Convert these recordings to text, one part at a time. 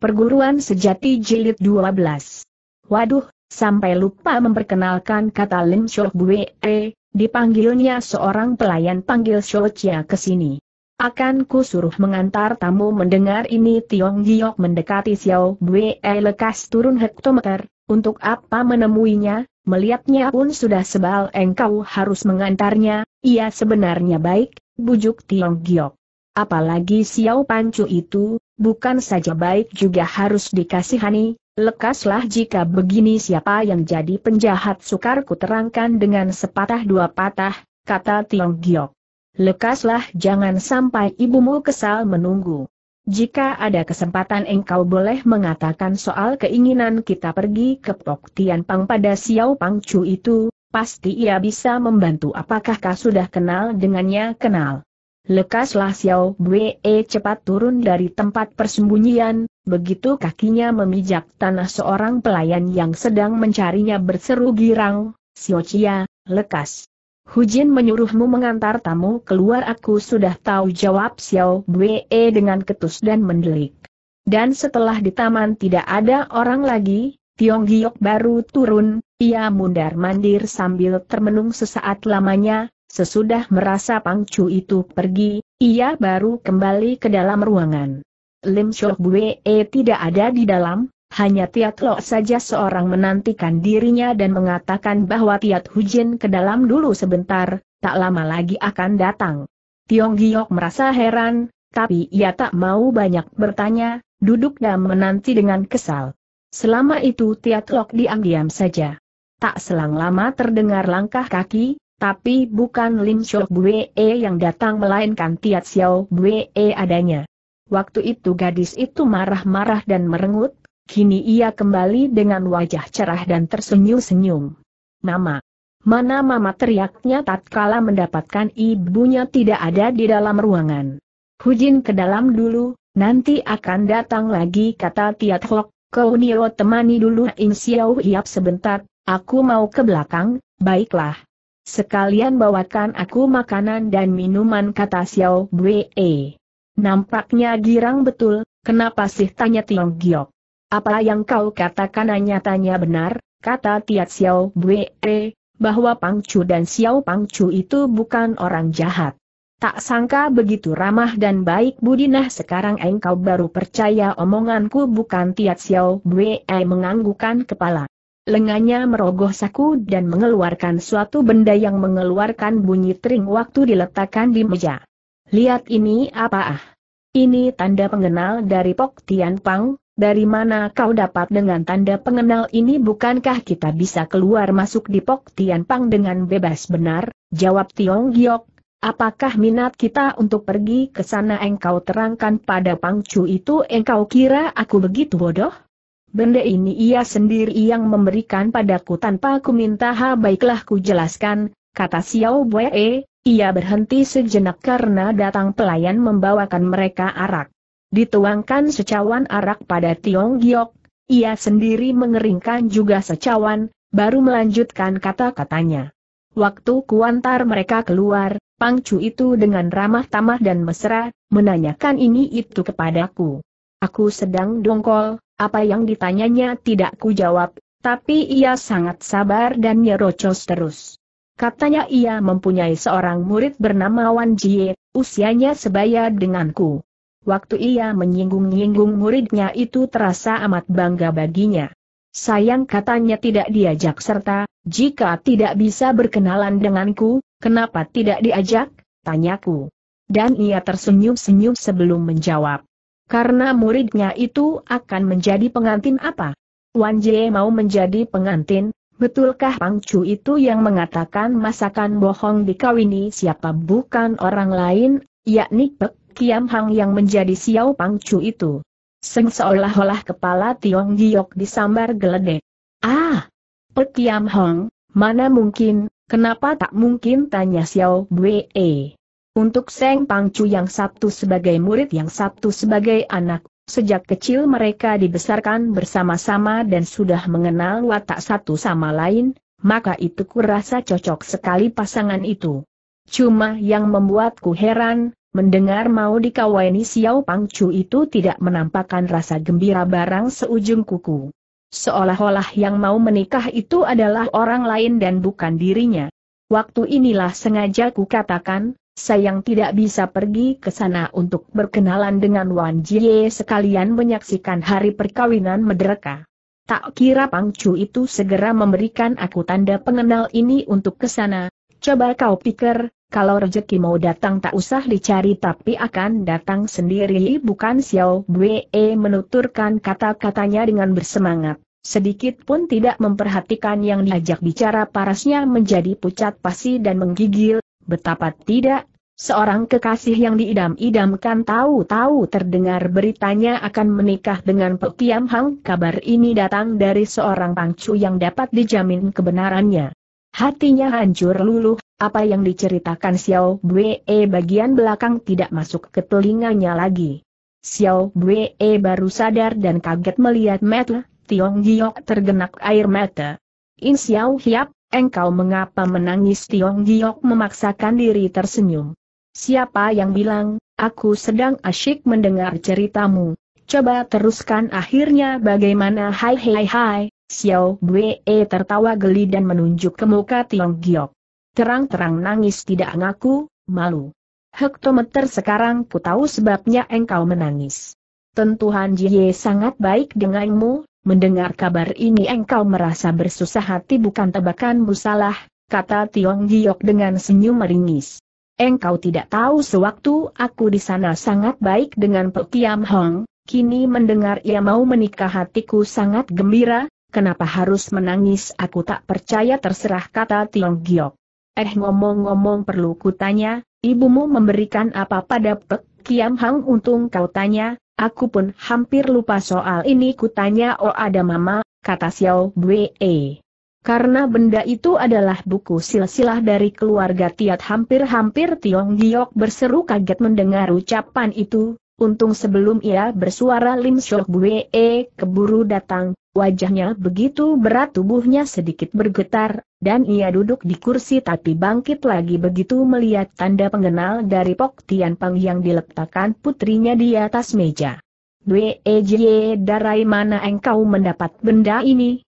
Perguruan Sejati Jilid 12. Waduh, sampai lupa memperkenalkan kata Lim Shok Bue, e, dipanggilnya seorang pelayan panggil Shou Chia ke sini. Akan ku suruh mengantar tamu mendengar ini Tiong Giok mendekati Xiao Bue e lekas turun hektometer, untuk apa menemuinya, melihatnya pun sudah sebal engkau harus mengantarnya, ia sebenarnya baik, bujuk Tiong Giok. Apalagi Xiao Pancu itu, bukan saja baik juga harus dikasihani, lekaslah jika begini siapa yang jadi penjahat sukar ku terangkan dengan sepatah dua patah, kata Tiong Giok. Lekaslah jangan sampai ibumu kesal menunggu. Jika ada kesempatan engkau boleh mengatakan soal keinginan kita pergi ke Pok Tian Pang pada Xiao Pang Chu itu, pasti ia bisa membantu apakah kau sudah kenal dengannya kenal. Lekaslah Xiao E cepat turun dari tempat persembunyian, begitu kakinya memijak tanah seorang pelayan yang sedang mencarinya berseru girang, Xiao Chia, lekas. Hujin menyuruhmu mengantar tamu keluar aku sudah tahu jawab Xiao E dengan ketus dan mendelik. Dan setelah di taman tidak ada orang lagi, Tiong Giok baru turun, ia mundar mandir sambil termenung sesaat lamanya, Sesudah merasa Pangcu itu pergi, ia baru kembali ke dalam ruangan. Lim Shok Bue e tidak ada di dalam, hanya Tiat Lo saja seorang menantikan dirinya dan mengatakan bahwa Tiat Hujin ke dalam dulu sebentar, tak lama lagi akan datang. Tiong Giok merasa heran, tapi ia tak mau banyak bertanya, duduk dan menanti dengan kesal. Selama itu Tiat Lok diam-diam saja. Tak selang lama terdengar langkah kaki, tapi bukan Lim Shok e yang datang melainkan Tiat Xiao Bue e adanya. Waktu itu gadis itu marah-marah dan merengut, kini ia kembali dengan wajah cerah dan tersenyum-senyum. Mama. Mana mama teriaknya tatkala mendapatkan ibunya tidak ada di dalam ruangan. Hujin ke dalam dulu, nanti akan datang lagi kata Tiat Hok. Kau Nio temani dulu In Xiao Hiap sebentar, aku mau ke belakang, baiklah. Sekalian bawakan aku makanan dan minuman kata Xiao Bwe. Nampaknya girang betul, kenapa sih tanya Tiong Giok? Apa yang kau katakan hanya-tanya benar, kata Tiat Xiao Bwe, bahwa Pang Chu dan Xiao Pang Chu itu bukan orang jahat. Tak sangka begitu ramah dan baik budi nah, sekarang engkau baru percaya omonganku bukan Tiat Xiao Bwe menganggukan kepala lengannya merogoh saku dan mengeluarkan suatu benda yang mengeluarkan bunyi tering waktu diletakkan di meja. Lihat ini apa ah? Ini tanda pengenal dari Pok Tian Pang, dari mana kau dapat dengan tanda pengenal ini bukankah kita bisa keluar masuk di Pok Tian Pang dengan bebas benar? Jawab Tiong Giok, Apakah minat kita untuk pergi ke sana engkau terangkan pada Pangcu itu engkau kira aku begitu bodoh? Benda ini ia sendiri yang memberikan padaku tanpa ku minta ha baiklah ku jelaskan, kata Xiao Bue, ia berhenti sejenak karena datang pelayan membawakan mereka arak. Dituangkan secawan arak pada Tiong Giok, ia sendiri mengeringkan juga secawan, baru melanjutkan kata-katanya. Waktu kuantar mereka keluar, Pangcu itu dengan ramah tamah dan mesra, menanyakan ini itu kepadaku. Aku sedang dongkol, apa yang ditanyanya tidak ku jawab, tapi ia sangat sabar dan nyerocos terus. Katanya ia mempunyai seorang murid bernama Wan Jie, usianya sebaya denganku. Waktu ia menyinggung-nyinggung muridnya itu terasa amat bangga baginya. Sayang katanya tidak diajak serta, jika tidak bisa berkenalan denganku, kenapa tidak diajak? Tanyaku. Dan ia tersenyum-senyum sebelum menjawab. Karena muridnya itu akan menjadi pengantin apa? Wan Jie mau menjadi pengantin, betulkah Pang Chu itu yang mengatakan masakan bohong dikawini siapa bukan orang lain, yakni Pek Kiam Hang yang menjadi Xiao Pang Chu itu? Seng seolah-olah kepala Tiong Giok disambar geledek. Ah! Pek Kiam Hang, mana mungkin, kenapa tak mungkin tanya Xiao Bwe. Untuk Seng Pangcu yang Sabtu sebagai murid yang Sabtu sebagai anak, sejak kecil mereka dibesarkan bersama-sama dan sudah mengenal watak satu sama lain, maka itu kurasa cocok sekali pasangan itu. Cuma yang membuatku heran, Mendengar mau dikawaini Xiao Pangcu itu tidak menampakkan rasa gembira barang seujung kuku. Seolah-olah yang mau menikah itu adalah orang lain dan bukan dirinya. Waktu inilah sengaja ku katakan, sayang tidak bisa pergi ke sana untuk berkenalan dengan Wan Jie sekalian menyaksikan hari perkawinan mereka. Tak kira Pang Chu itu segera memberikan aku tanda pengenal ini untuk ke sana. Coba kau pikir, kalau rezeki mau datang tak usah dicari tapi akan datang sendiri bukan Xiao Wei e menuturkan kata-katanya dengan bersemangat. Sedikit pun tidak memperhatikan yang diajak bicara parasnya menjadi pucat pasi dan menggigil, betapa tidak Seorang kekasih yang diidam-idamkan tahu-tahu terdengar beritanya akan menikah dengan Pekiam Hang. Kabar ini datang dari seorang pangcu yang dapat dijamin kebenarannya. Hatinya hancur luluh, apa yang diceritakan Xiao Bwe e bagian belakang tidak masuk ke telinganya lagi. Xiao Bwe e baru sadar dan kaget melihat Mata Tiong Giok tergenak air mata. In Xiao Hiap, engkau mengapa menangis Tiong Giok memaksakan diri tersenyum. Siapa yang bilang, aku sedang asyik mendengar ceritamu. Coba teruskan akhirnya bagaimana hai hai hai, Xiao Wei tertawa geli dan menunjuk ke muka Tiong Giok. Terang-terang nangis tidak ngaku, malu. Hektometer sekarang ku tahu sebabnya engkau menangis. Tentu Han sangat baik denganmu, mendengar kabar ini engkau merasa bersusah hati bukan tebakanmu salah, kata Tiong Giok dengan senyum meringis. Engkau tidak tahu sewaktu aku di sana sangat baik dengan Pek Kiam Hong, kini mendengar ia mau menikah hatiku sangat gembira, kenapa harus menangis aku tak percaya terserah kata Tiong Giok. Eh ngomong-ngomong perlu kutanya, ibumu memberikan apa pada Pek Kiam Hang untung kau tanya, aku pun hampir lupa soal ini kutanya oh ada mama, kata Xiao Bwe. Karena benda itu adalah buku silsilah dari keluarga Tiat hampir-hampir Tiong Giok berseru kaget mendengar ucapan itu, untung sebelum ia bersuara Lim Shok Bue e, keburu datang, wajahnya begitu berat tubuhnya sedikit bergetar, dan ia duduk di kursi tapi bangkit lagi begitu melihat tanda pengenal dari Pok Tian Pang yang diletakkan putrinya di atas meja. Bue Jie darai mana engkau mendapat benda ini?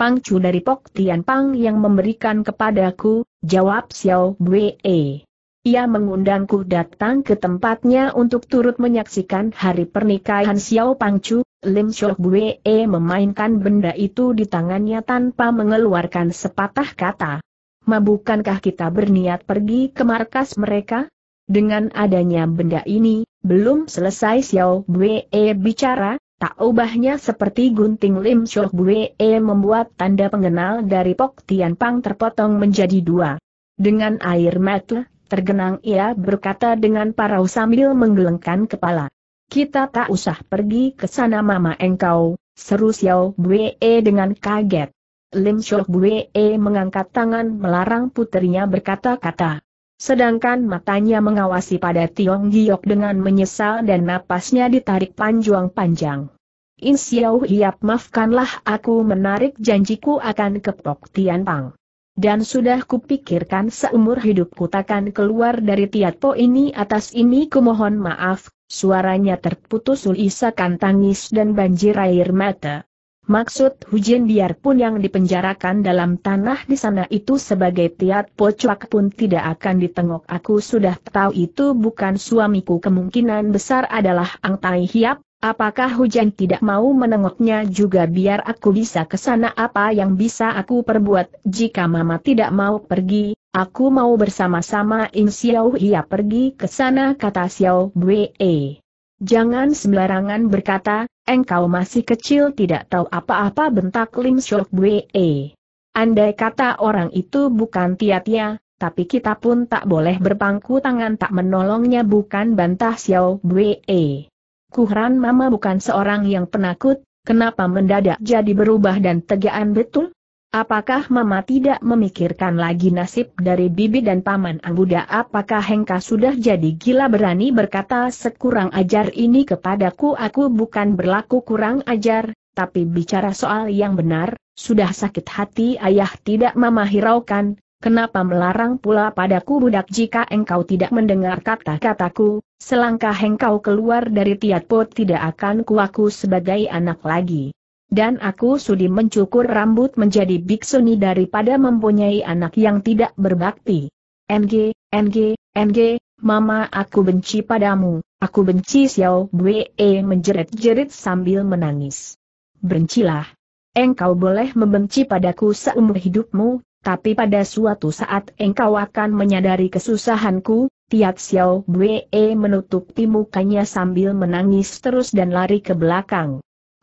pangcu dari Pok Tian Pang yang memberikan kepadaku, jawab Xiao Wei. Ia mengundangku datang ke tempatnya untuk turut menyaksikan hari pernikahan Xiao Pangcu, Lim Xiao Bwe memainkan benda itu di tangannya tanpa mengeluarkan sepatah kata. bukankah kita berniat pergi ke markas mereka? Dengan adanya benda ini, belum selesai Xiao Wei bicara, Tak ubahnya seperti gunting Lim Shok e, membuat tanda pengenal dari Pok Tian Pang terpotong menjadi dua. Dengan air mata, tergenang ia berkata dengan parau sambil menggelengkan kepala. Kita tak usah pergi ke sana mama engkau, seru Xiao Buee dengan kaget. Lim Shok e, mengangkat tangan melarang putrinya berkata-kata. Sedangkan matanya mengawasi pada Tiong Giok dengan menyesal dan napasnya ditarik panjang-panjang. In Xiao Hiap maafkanlah aku menarik janjiku akan kepok Tian Pang. Dan sudah kupikirkan seumur hidupku takkan keluar dari Tiatpo ini atas ini kumohon maaf, suaranya terputus ulisakan tangis dan banjir air mata. Maksud Hu Jin biarpun yang dipenjarakan dalam tanah di sana itu sebagai tiat pocuak pun tidak akan ditengok aku sudah tahu itu bukan suamiku kemungkinan besar adalah Ang Tai Hiap, apakah Hu Jin tidak mau menengoknya juga biar aku bisa ke sana apa yang bisa aku perbuat jika mama tidak mau pergi, aku mau bersama-sama In Xiao Hiap pergi ke sana kata Xiao Bwe. Jangan sembarangan berkata, engkau masih kecil tidak tahu apa-apa bentak Lim Shok Bwe. Andai kata orang itu bukan Tiatia, tapi kita pun tak boleh berpangku tangan tak menolongnya bukan bantah Xiao Wei. Kuhran Mama bukan seorang yang penakut, kenapa mendadak jadi berubah dan tegaan betul? Apakah Mama tidak memikirkan lagi nasib dari Bibi dan Paman Angguda? Apakah Hengka sudah jadi gila berani berkata sekurang ajar ini kepadaku? Aku bukan berlaku kurang ajar, tapi bicara soal yang benar, sudah sakit hati ayah tidak Mama hiraukan, Kenapa melarang pula padaku budak jika engkau tidak mendengar kata-kataku, selangkah engkau keluar dari tiatpo tidak akan kuaku sebagai anak lagi dan aku sudi mencukur rambut menjadi biksuni daripada mempunyai anak yang tidak berbakti. NG, NG, NG, Mama aku benci padamu, aku benci Xiao Bwe menjerit-jerit sambil menangis. Bencilah. Engkau boleh membenci padaku seumur hidupmu, tapi pada suatu saat engkau akan menyadari kesusahanku, Tiat Xiao Bwe menutupi mukanya sambil menangis terus dan lari ke belakang.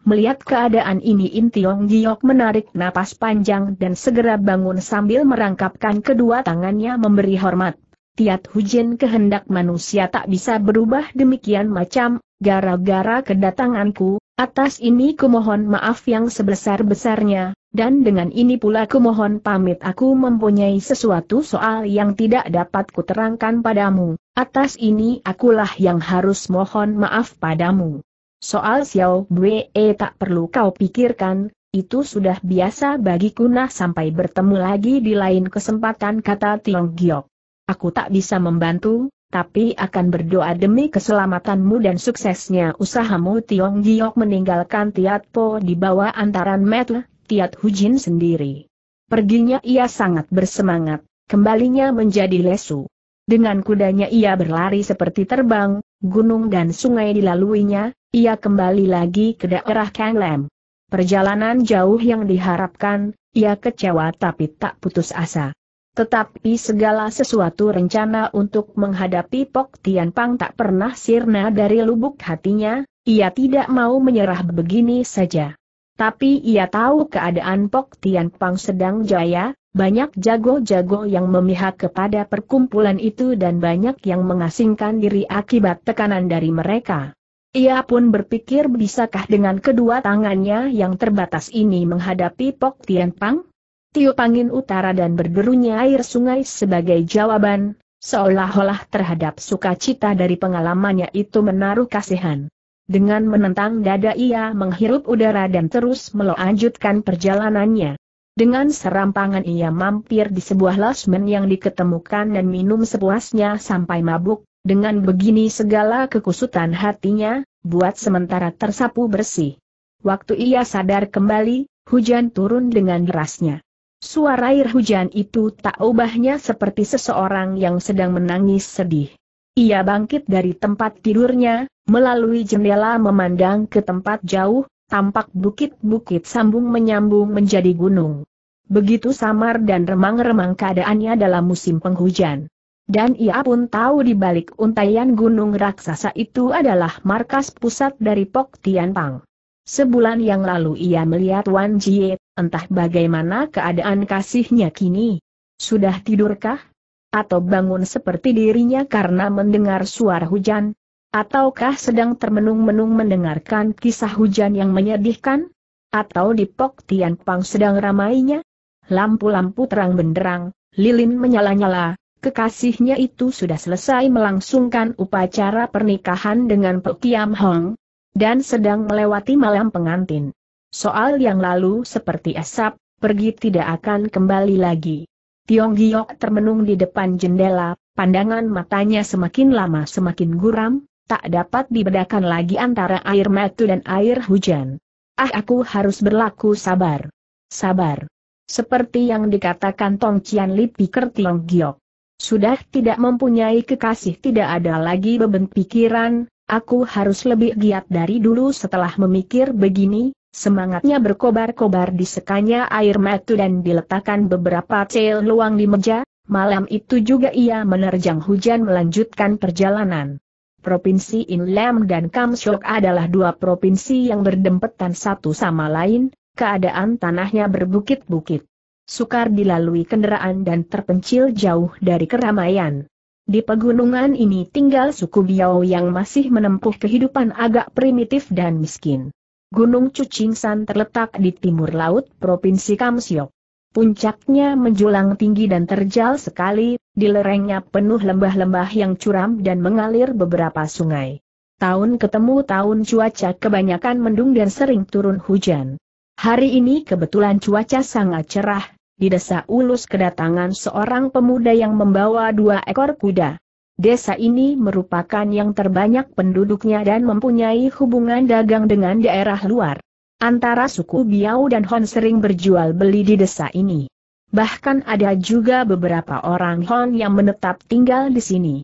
Melihat keadaan ini In Tiong Giok menarik napas panjang dan segera bangun sambil merangkapkan kedua tangannya memberi hormat. Tiat hujan kehendak manusia tak bisa berubah demikian macam, gara-gara kedatanganku, atas ini kumohon maaf yang sebesar-besarnya, dan dengan ini pula kumohon pamit aku mempunyai sesuatu soal yang tidak dapat kuterangkan padamu, atas ini akulah yang harus mohon maaf padamu. Soal Xiao Bue eh, tak perlu kau pikirkan, itu sudah biasa bagi nah sampai bertemu lagi di lain kesempatan kata Tiong Giok. Aku tak bisa membantu, tapi akan berdoa demi keselamatanmu dan suksesnya usahamu Tiong Giok meninggalkan Tiat Po di bawah antaran Metle, Tiat Hujin sendiri. Perginya ia sangat bersemangat, kembalinya menjadi lesu. Dengan kudanya ia berlari seperti terbang, gunung dan sungai dilaluinya, ia kembali lagi ke daerah Kanglem. Perjalanan jauh yang diharapkan, ia kecewa tapi tak putus asa. Tetapi segala sesuatu rencana untuk menghadapi Pok Tian Pang tak pernah sirna dari lubuk hatinya, ia tidak mau menyerah begini saja. Tapi ia tahu keadaan Pok Tian Pang sedang jaya, banyak jago-jago yang memihak kepada perkumpulan itu dan banyak yang mengasingkan diri akibat tekanan dari mereka. Ia pun berpikir bisakah dengan kedua tangannya yang terbatas ini menghadapi Pok Tian Pang? Tiup angin utara dan berderunya air sungai sebagai jawaban, seolah-olah terhadap sukacita dari pengalamannya itu menaruh kasihan. Dengan menentang dada ia menghirup udara dan terus melanjutkan perjalanannya. Dengan serampangan ia mampir di sebuah losmen yang diketemukan dan minum sepuasnya sampai mabuk, dengan begini segala kekusutan hatinya, buat sementara tersapu bersih. Waktu ia sadar kembali, hujan turun dengan derasnya. Suara air hujan itu tak ubahnya seperti seseorang yang sedang menangis sedih. Ia bangkit dari tempat tidurnya, melalui jendela memandang ke tempat jauh, tampak bukit-bukit sambung menyambung menjadi gunung. Begitu samar dan remang-remang keadaannya dalam musim penghujan dan ia pun tahu di balik untaian gunung raksasa itu adalah markas pusat dari Pok Tian Pang. Sebulan yang lalu ia melihat Wan Jie, entah bagaimana keadaan kasihnya kini. Sudah tidurkah? Atau bangun seperti dirinya karena mendengar suara hujan? Ataukah sedang termenung-menung mendengarkan kisah hujan yang menyedihkan? Atau di Pok Tian Pang sedang ramainya? Lampu-lampu terang benderang, lilin menyala-nyala, kekasihnya itu sudah selesai melangsungkan upacara pernikahan dengan Pek Kiam Hong, dan sedang melewati malam pengantin. Soal yang lalu seperti asap, pergi tidak akan kembali lagi. Tiong Giok termenung di depan jendela, pandangan matanya semakin lama semakin guram, tak dapat dibedakan lagi antara air matu dan air hujan. Ah aku harus berlaku sabar. Sabar. Seperti yang dikatakan Tong Cian Lipi Kertiong Giok. Sudah tidak mempunyai kekasih tidak ada lagi beban pikiran, aku harus lebih giat dari dulu setelah memikir begini, semangatnya berkobar-kobar di sekanya air mata dan diletakkan beberapa cel luang di meja, malam itu juga ia menerjang hujan melanjutkan perjalanan. Provinsi Inlam dan Kamshok adalah dua provinsi yang berdempetan satu sama lain, keadaan tanahnya berbukit-bukit sukar dilalui kendaraan dan terpencil jauh dari keramaian. Di pegunungan ini tinggal suku Biao yang masih menempuh kehidupan agak primitif dan miskin. Gunung Cucingsan terletak di timur laut Provinsi Kamsiok. Puncaknya menjulang tinggi dan terjal sekali, di lerengnya penuh lembah-lembah yang curam dan mengalir beberapa sungai. Tahun ketemu tahun cuaca kebanyakan mendung dan sering turun hujan. Hari ini kebetulan cuaca sangat cerah, di desa Ulus kedatangan seorang pemuda yang membawa dua ekor kuda. Desa ini merupakan yang terbanyak penduduknya dan mempunyai hubungan dagang dengan daerah luar. Antara suku Biau dan Hon sering berjual beli di desa ini. Bahkan ada juga beberapa orang Hon yang menetap tinggal di sini.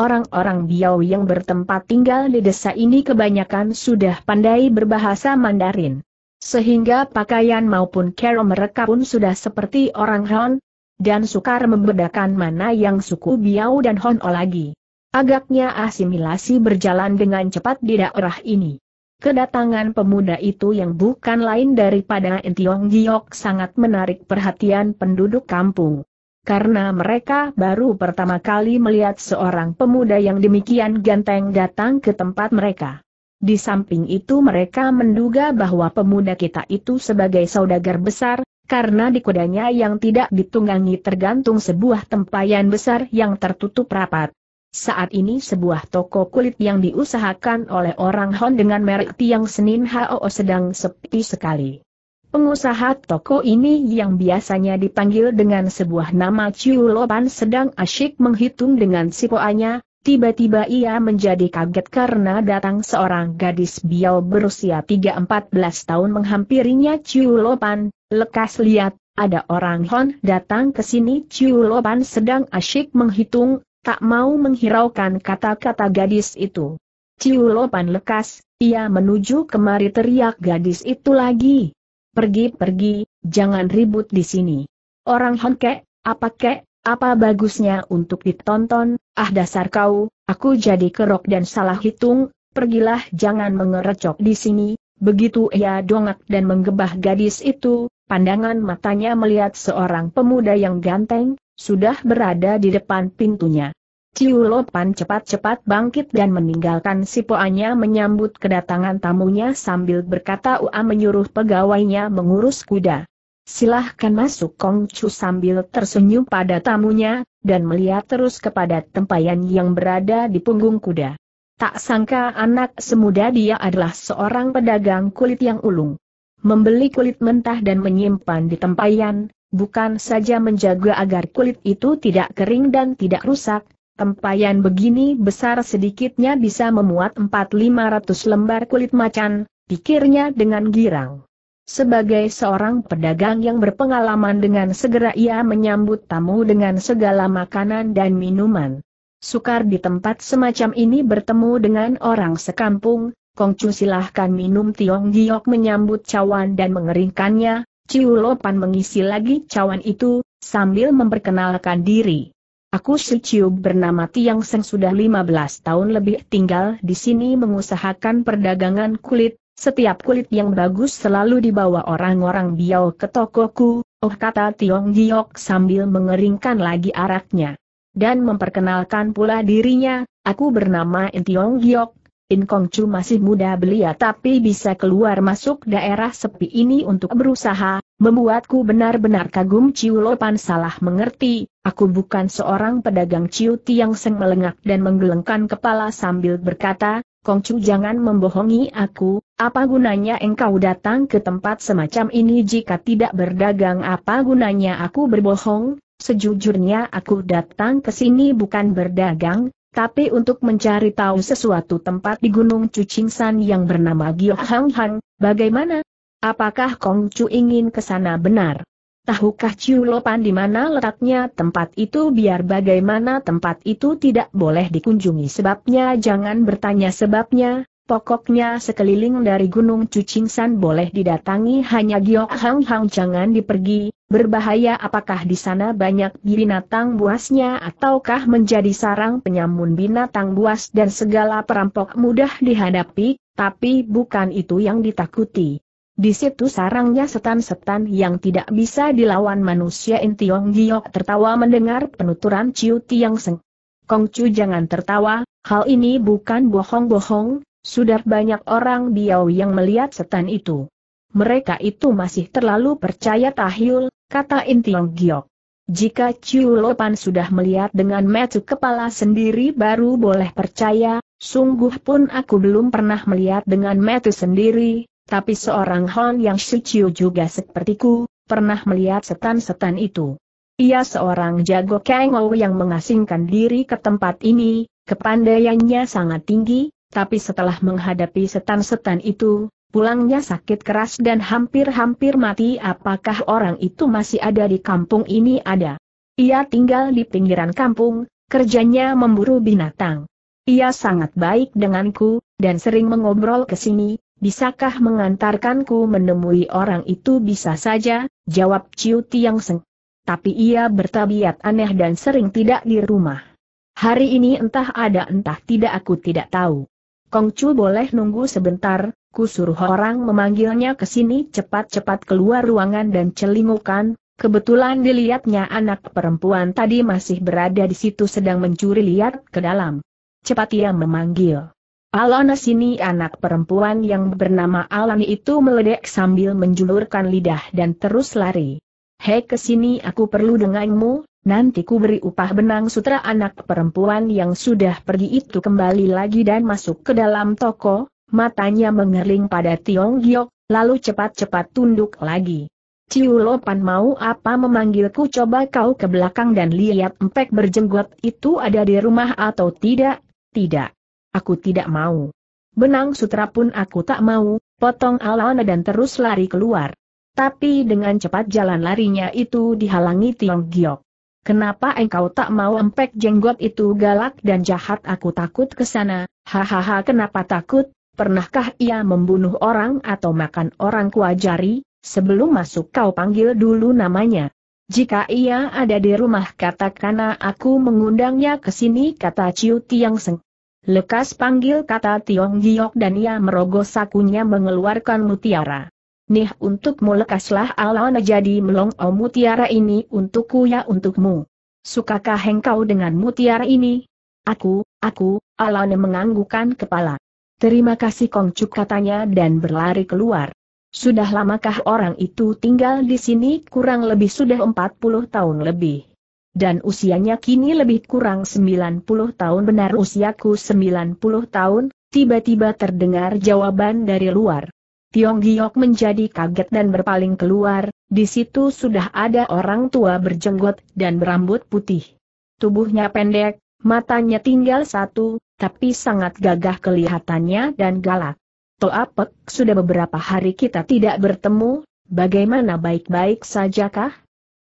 Orang-orang Biau yang bertempat tinggal di desa ini kebanyakan sudah pandai berbahasa Mandarin. Sehingga pakaian maupun kero mereka pun sudah seperti orang Hon, dan sukar membedakan mana yang suku Biau dan o lagi. Agaknya asimilasi berjalan dengan cepat di daerah ini. Kedatangan pemuda itu yang bukan lain daripada Entiong Giok sangat menarik perhatian penduduk kampung. Karena mereka baru pertama kali melihat seorang pemuda yang demikian ganteng datang ke tempat mereka. Di samping itu mereka menduga bahwa pemuda kita itu sebagai saudagar besar, karena di kudanya yang tidak ditunggangi tergantung sebuah tempayan besar yang tertutup rapat. Saat ini sebuah toko kulit yang diusahakan oleh orang Hon dengan merek Tiang Senin HOO sedang sepi sekali. Pengusaha toko ini yang biasanya dipanggil dengan sebuah nama Lopan sedang asyik menghitung dengan sipoanya, Tiba-tiba ia menjadi kaget karena datang seorang gadis biau berusia 3-14 tahun menghampirinya Ciu Lopan, lekas lihat, ada orang Hon datang ke sini Ciu Lopan sedang asyik menghitung, tak mau menghiraukan kata-kata gadis itu. Ciu Lopan lekas, ia menuju kemari teriak gadis itu lagi. Pergi-pergi, jangan ribut di sini. Orang Hon kek, apa kek, apa bagusnya untuk ditonton, ah dasar kau, aku jadi kerok dan salah hitung, pergilah jangan mengerecok di sini, begitu ia dongak dan menggebah gadis itu, pandangan matanya melihat seorang pemuda yang ganteng, sudah berada di depan pintunya. Ciulopan cepat-cepat bangkit dan meninggalkan si poanya menyambut kedatangan tamunya sambil berkata Ua menyuruh pegawainya mengurus kuda. Silahkan masuk Kong Chu sambil tersenyum pada tamunya, dan melihat terus kepada tempayan yang berada di punggung kuda. Tak sangka anak semuda dia adalah seorang pedagang kulit yang ulung. Membeli kulit mentah dan menyimpan di tempayan, bukan saja menjaga agar kulit itu tidak kering dan tidak rusak, tempayan begini besar sedikitnya bisa memuat 4-500 lembar kulit macan, pikirnya dengan girang. Sebagai seorang pedagang yang berpengalaman dengan segera ia menyambut tamu dengan segala makanan dan minuman. Sukar di tempat semacam ini bertemu dengan orang sekampung, Kongcu silahkan minum Tiong Giok menyambut cawan dan mengeringkannya, Ciu lopan mengisi lagi cawan itu, sambil memperkenalkan diri. Aku si Ciu bernama Tiang Seng sudah 15 tahun lebih tinggal di sini mengusahakan perdagangan kulit, setiap kulit yang bagus selalu dibawa orang-orang biau ke tokoku, oh kata Tiong Giok sambil mengeringkan lagi araknya. Dan memperkenalkan pula dirinya, aku bernama In Tiong Giok, In Kong Chu masih muda belia tapi bisa keluar masuk daerah sepi ini untuk berusaha, membuatku benar-benar kagum Ciu Lopan salah mengerti, aku bukan seorang pedagang Ciu Tiang Seng melengak dan menggelengkan kepala sambil berkata, Kongcu jangan membohongi aku, apa gunanya engkau datang ke tempat semacam ini jika tidak berdagang apa gunanya aku berbohong, sejujurnya aku datang ke sini bukan berdagang, tapi untuk mencari tahu sesuatu tempat di Gunung Cucingsan yang bernama Hang, bagaimana? Apakah Kongcu ingin ke sana benar? Tahukah lopan di mana letaknya tempat itu biar bagaimana tempat itu tidak boleh dikunjungi sebabnya jangan bertanya sebabnya, pokoknya sekeliling dari Gunung Cucingsan boleh didatangi hanya Giok Hang Hang jangan dipergi, berbahaya apakah di sana banyak binatang buasnya ataukah menjadi sarang penyamun binatang buas dan segala perampok mudah dihadapi, tapi bukan itu yang ditakuti. Di situ sarangnya setan-setan yang tidak bisa dilawan manusia Intiong Giok tertawa mendengar penuturan Ciu Tiang Seng. Kong Chu jangan tertawa, hal ini bukan bohong-bohong, sudah banyak orang Biao yang melihat setan itu. Mereka itu masih terlalu percaya tahyul, kata Intiong Giok. Jika Ciu Lopan sudah melihat dengan metu kepala sendiri baru boleh percaya, sungguh pun aku belum pernah melihat dengan metu sendiri, tapi seorang Hon yang suciu juga sepertiku, pernah melihat setan-setan itu. Ia seorang jago Ou yang mengasingkan diri ke tempat ini, kepandaiannya sangat tinggi, tapi setelah menghadapi setan-setan itu, pulangnya sakit keras dan hampir-hampir mati apakah orang itu masih ada di kampung ini ada. Ia tinggal di pinggiran kampung, kerjanya memburu binatang. Ia sangat baik denganku, dan sering mengobrol ke sini, bisakah mengantarkanku menemui orang itu bisa saja, jawab Ciu Tiang Seng. Tapi ia bertabiat aneh dan sering tidak di rumah. Hari ini entah ada entah tidak aku tidak tahu. Kongcu boleh nunggu sebentar, ku suruh orang memanggilnya ke sini cepat-cepat keluar ruangan dan celingukan, kebetulan dilihatnya anak perempuan tadi masih berada di situ sedang mencuri lihat ke dalam. Cepat ia memanggil. Alana sini anak perempuan yang bernama Alani itu meledek sambil menjulurkan lidah dan terus lari. Hei kesini aku perlu denganmu, nanti ku beri upah benang sutra anak perempuan yang sudah pergi itu kembali lagi dan masuk ke dalam toko, matanya mengerling pada Tiong Giok, lalu cepat-cepat tunduk lagi. Lopan mau apa memanggilku coba kau ke belakang dan lihat empek berjenggot itu ada di rumah atau tidak, tidak. Aku tidak mau. Benang sutra pun aku tak mau, potong Alana dan terus lari keluar. Tapi dengan cepat jalan larinya itu dihalangi Tiong Giok. Kenapa engkau tak mau empek jenggot itu galak dan jahat aku takut ke sana, hahaha kenapa takut, pernahkah ia membunuh orang atau makan orang kuajari, sebelum masuk kau panggil dulu namanya. Jika ia ada di rumah katakanlah aku mengundangnya ke sini kata Ciu Tiang Seng. Lekas panggil kata Tiong Giok dan ia merogoh sakunya mengeluarkan mutiara. Nih untukmu lekaslah alona jadi melong o mutiara ini untukku ya untukmu. Sukakah engkau dengan mutiara ini? Aku, aku, Allah menganggukan kepala. Terima kasih Kongcuk katanya dan berlari keluar. Sudah lamakah orang itu tinggal di sini kurang lebih sudah 40 tahun lebih dan usianya kini lebih kurang 90 tahun benar usiaku 90 tahun, tiba-tiba terdengar jawaban dari luar. Tiong Giok menjadi kaget dan berpaling keluar, di situ sudah ada orang tua berjenggot dan berambut putih. Tubuhnya pendek, matanya tinggal satu, tapi sangat gagah kelihatannya dan galak. Toapek, sudah beberapa hari kita tidak bertemu, bagaimana baik-baik sajakah?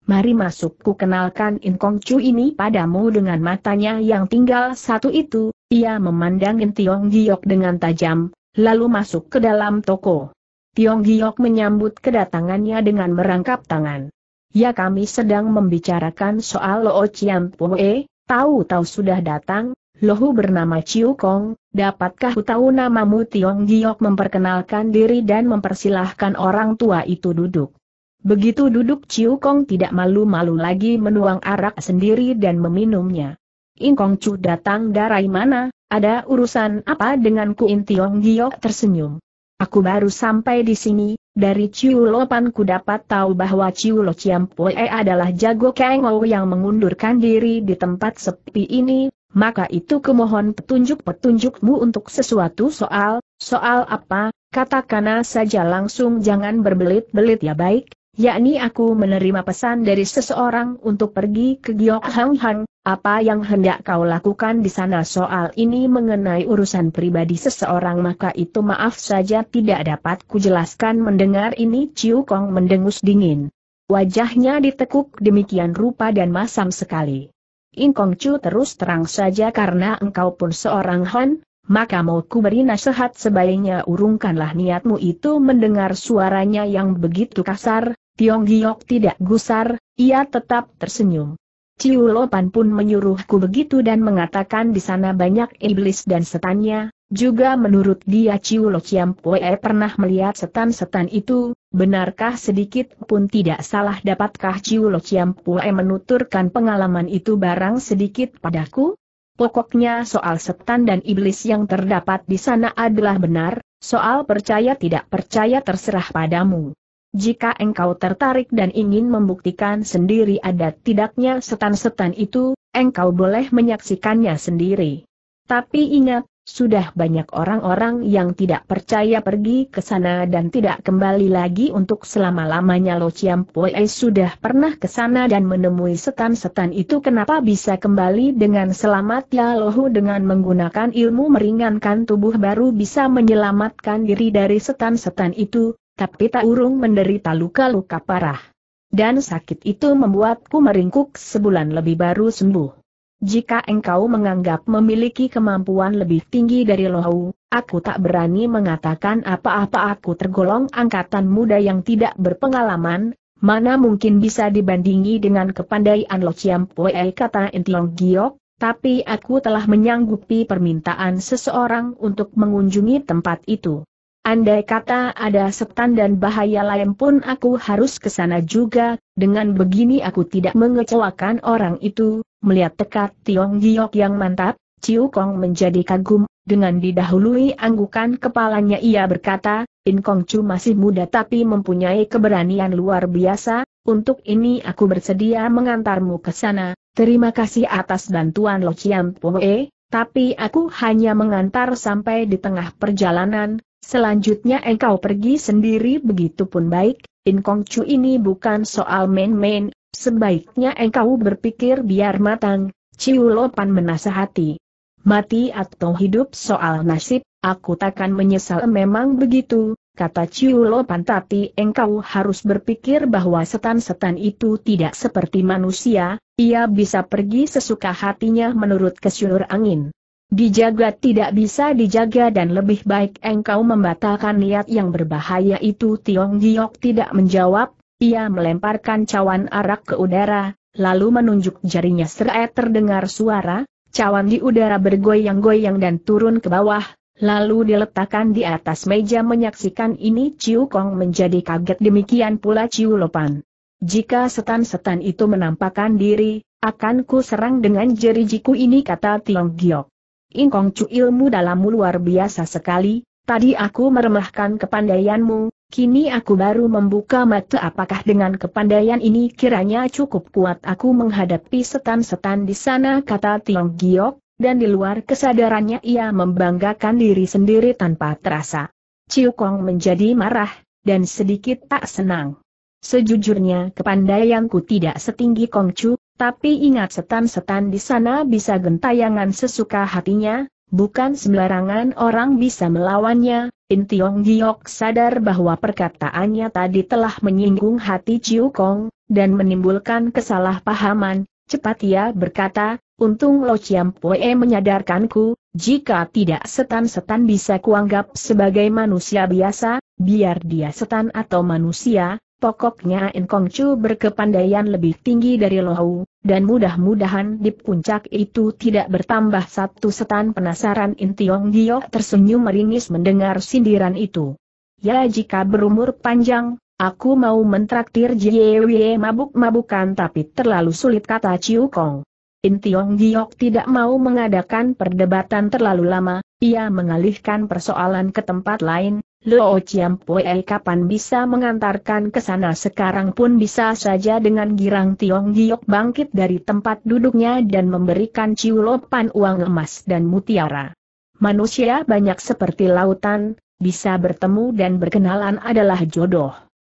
Mari masuk ku kenalkan Kong Chu ini padamu dengan matanya yang tinggal satu itu, ia memandang Tiong Giok dengan tajam, lalu masuk ke dalam toko. Tiong Giok menyambut kedatangannya dengan merangkap tangan. Ya kami sedang membicarakan soal Lo Chiam Pue, tahu-tahu sudah datang, Lohu bernama Chiu Kong, dapatkah ku tahu namamu Tiong Giok memperkenalkan diri dan mempersilahkan orang tua itu duduk. Begitu duduk Ciu Kong tidak malu-malu lagi menuang arak sendiri dan meminumnya. Ing Kong Chu datang dari mana, ada urusan apa dengan In Tiong Giok tersenyum. Aku baru sampai di sini, dari Ciu Lopan ku dapat tahu bahwa Ciu Lo Pue adalah jago Kengou yang mengundurkan diri di tempat sepi ini, maka itu kemohon petunjuk-petunjukmu untuk sesuatu soal, soal apa, katakanlah saja langsung jangan berbelit-belit ya baik, yakni aku menerima pesan dari seseorang untuk pergi ke Giok Hang Hang, apa yang hendak kau lakukan di sana soal ini mengenai urusan pribadi seseorang maka itu maaf saja tidak dapat kujelaskan mendengar ini Ciu Kong mendengus dingin. Wajahnya ditekuk demikian rupa dan masam sekali. In Kong Chu terus terang saja karena engkau pun seorang Han, maka mau ku beri nasihat sebaiknya urungkanlah niatmu itu mendengar suaranya yang begitu kasar, Tiong Giok tidak gusar, ia tetap tersenyum. Ciu Pan pun menyuruhku begitu dan mengatakan di sana banyak iblis dan setannya, juga menurut dia Ciu Lo Chiam Pue pernah melihat setan-setan itu, benarkah sedikit pun tidak salah dapatkah Ciu Lo Chiam Pue menuturkan pengalaman itu barang sedikit padaku? Pokoknya soal setan dan iblis yang terdapat di sana adalah benar, soal percaya tidak percaya terserah padamu. Jika engkau tertarik dan ingin membuktikan sendiri adat, tidaknya setan-setan itu, engkau boleh menyaksikannya sendiri. Tapi ingat, sudah banyak orang-orang yang tidak percaya pergi ke sana dan tidak kembali lagi untuk selama-lamanya Lo Chiam Pue sudah pernah ke sana dan menemui setan-setan itu kenapa bisa kembali dengan selamat ya Lohu dengan menggunakan ilmu meringankan tubuh baru bisa menyelamatkan diri dari setan-setan itu, tapi tak urung menderita luka-luka parah. Dan sakit itu membuatku meringkuk sebulan lebih baru sembuh. Jika engkau menganggap memiliki kemampuan lebih tinggi dari Lohau, aku tak berani mengatakan apa-apa aku tergolong angkatan muda yang tidak berpengalaman, mana mungkin bisa dibandingi dengan kepandaian Lo Chiam Pue kata Intiong Giok, tapi aku telah menyanggupi permintaan seseorang untuk mengunjungi tempat itu. Andai kata ada setan dan bahaya lain pun aku harus ke sana juga, dengan begini aku tidak mengecewakan orang itu, melihat tekat Tiong Giok yang mantap, Ciu Kong menjadi kagum, dengan didahului anggukan kepalanya ia berkata, In Kong Chu masih muda tapi mempunyai keberanian luar biasa, untuk ini aku bersedia mengantarmu ke sana, terima kasih atas bantuan Lo Chiam Poe, tapi aku hanya mengantar sampai di tengah perjalanan, Selanjutnya engkau pergi sendiri begitu pun baik, In Kong Chu ini bukan soal main-main, sebaiknya engkau berpikir biar matang, Ciu Lopan menasehati. Mati atau hidup soal nasib, aku takkan menyesal memang begitu, kata Ciu Lopan tapi engkau harus berpikir bahwa setan-setan itu tidak seperti manusia, ia bisa pergi sesuka hatinya menurut kesyur angin. Dijaga tidak bisa dijaga dan lebih baik engkau membatalkan niat yang berbahaya itu Tiong Giok tidak menjawab, ia melemparkan cawan arak ke udara, lalu menunjuk jarinya seret terdengar suara, cawan di udara bergoyang-goyang dan turun ke bawah, lalu diletakkan di atas meja menyaksikan ini Ciu Kong menjadi kaget demikian pula Ciu Lopan. Jika setan-setan itu menampakkan diri, akan ku serang dengan jerijiku ini kata Tiong Giok. Ingkong cu ilmu dalammu luar biasa sekali, tadi aku meremehkan kepandaianmu, kini aku baru membuka mata apakah dengan kepandaian ini kiranya cukup kuat aku menghadapi setan-setan di sana kata Tiong Giok, dan di luar kesadarannya ia membanggakan diri sendiri tanpa terasa. Ciu Kong menjadi marah, dan sedikit tak senang. Sejujurnya kepandaianku tidak setinggi Kong Kongcu, tapi ingat setan-setan di sana bisa gentayangan sesuka hatinya, bukan sembarangan orang bisa melawannya. In Tiong Giok sadar bahwa perkataannya tadi telah menyinggung hati Chiu Kong, dan menimbulkan kesalahpahaman. Cepat ia berkata, untung Lo Chiam Poe menyadarkanku, jika tidak setan-setan bisa kuanggap sebagai manusia biasa, biar dia setan atau manusia, Pokoknya Chu berkepandaian lebih tinggi dari Lohau, dan mudah-mudahan di puncak itu tidak bertambah satu setan penasaran Tiong Gio tersenyum meringis mendengar sindiran itu. Ya jika berumur panjang, aku mau mentraktir Wei mabuk-mabukan tapi terlalu sulit kata Chiu Kong. Tiong Giok tidak mau mengadakan perdebatan terlalu lama, ia mengalihkan persoalan ke tempat lain, Luo Pue kapan bisa mengantarkan ke sana sekarang pun bisa saja dengan girang Tiong Giok bangkit dari tempat duduknya dan memberikan ciulopan uang emas dan mutiara. Manusia banyak seperti lautan, bisa bertemu dan berkenalan adalah jodoh.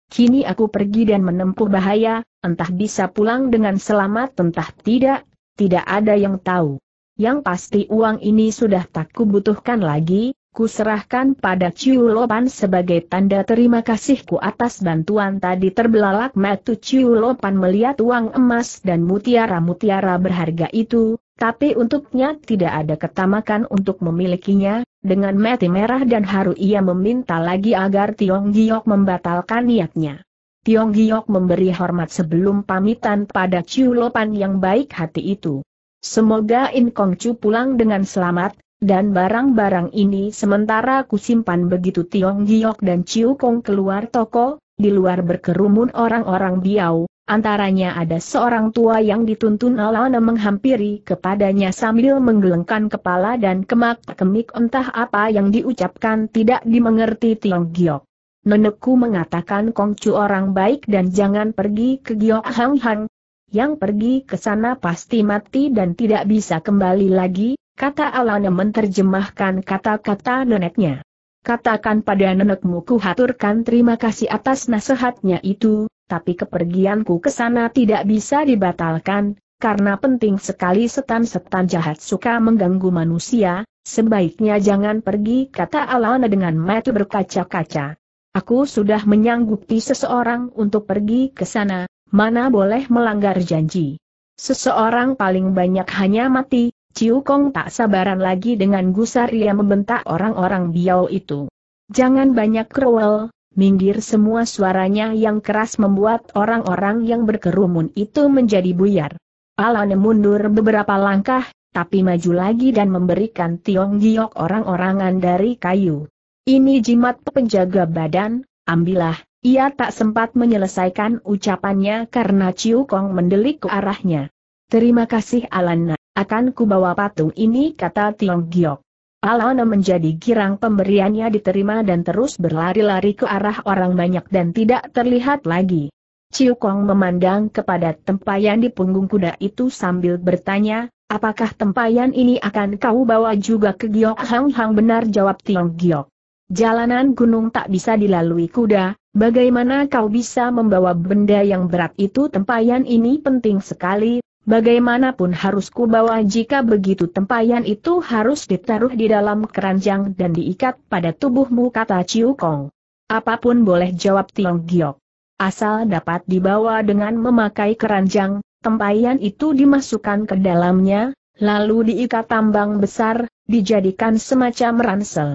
Kini aku pergi dan menempuh bahaya, entah bisa pulang dengan selamat entah tidak, tidak ada yang tahu. Yang pasti uang ini sudah tak kubutuhkan lagi, Ku serahkan pada Ciu Lopan sebagai tanda terima kasihku atas bantuan tadi terbelalak metu Ciu Lopan melihat uang emas dan mutiara-mutiara berharga itu, tapi untuknya tidak ada ketamakan untuk memilikinya, dengan mati merah dan haru ia meminta lagi agar Tiong Giok membatalkan niatnya. Tiong Giok memberi hormat sebelum pamitan pada Ciu Lopan yang baik hati itu. Semoga In Kong Chu pulang dengan selamat, dan barang-barang ini sementara kusimpan begitu Tiong Giok dan Ciu Kong keluar toko, di luar berkerumun orang-orang biau, antaranya ada seorang tua yang dituntun Alana menghampiri kepadanya sambil menggelengkan kepala dan kemak-kemik entah apa yang diucapkan tidak dimengerti Tiong Giok. Nenekku mengatakan Kong Chu orang baik dan jangan pergi ke Giok Hang Hang. Yang pergi ke sana pasti mati dan tidak bisa kembali lagi, Kata Alana menerjemahkan kata-kata neneknya. Katakan pada nenekmu kuhaturkan terima kasih atas nasihatnya itu, tapi kepergianku ke sana tidak bisa dibatalkan, karena penting sekali setan-setan jahat suka mengganggu manusia, sebaiknya jangan pergi kata Alana dengan mata berkaca-kaca. Aku sudah menyanggupi seseorang untuk pergi ke sana, mana boleh melanggar janji. Seseorang paling banyak hanya mati, Ciu Kong tak sabaran lagi dengan gusar ia membentak orang-orang biau itu. Jangan banyak kerowel, minggir semua suaranya yang keras membuat orang-orang yang berkerumun itu menjadi buyar. Alane mundur beberapa langkah, tapi maju lagi dan memberikan tiong giok orang-orangan dari kayu. Ini jimat penjaga badan, ambillah, ia tak sempat menyelesaikan ucapannya karena Ciu Kong mendelik ke arahnya. Terima kasih Alana akan kubawa patung ini kata Tiong Giok. Alana menjadi girang pemberiannya diterima dan terus berlari-lari ke arah orang banyak dan tidak terlihat lagi. Ciu Kong memandang kepada tempayan di punggung kuda itu sambil bertanya, apakah tempayan ini akan kau bawa juga ke Giok Hang Hang benar jawab Tiong Giok. Jalanan gunung tak bisa dilalui kuda, bagaimana kau bisa membawa benda yang berat itu tempayan ini penting sekali, Bagaimanapun harus kubawa jika begitu tempayan itu harus ditaruh di dalam keranjang dan diikat pada tubuhmu kata Ciu Kong. Apapun boleh jawab Tiong Giok. Asal dapat dibawa dengan memakai keranjang, tempayan itu dimasukkan ke dalamnya, lalu diikat tambang besar, dijadikan semacam ransel.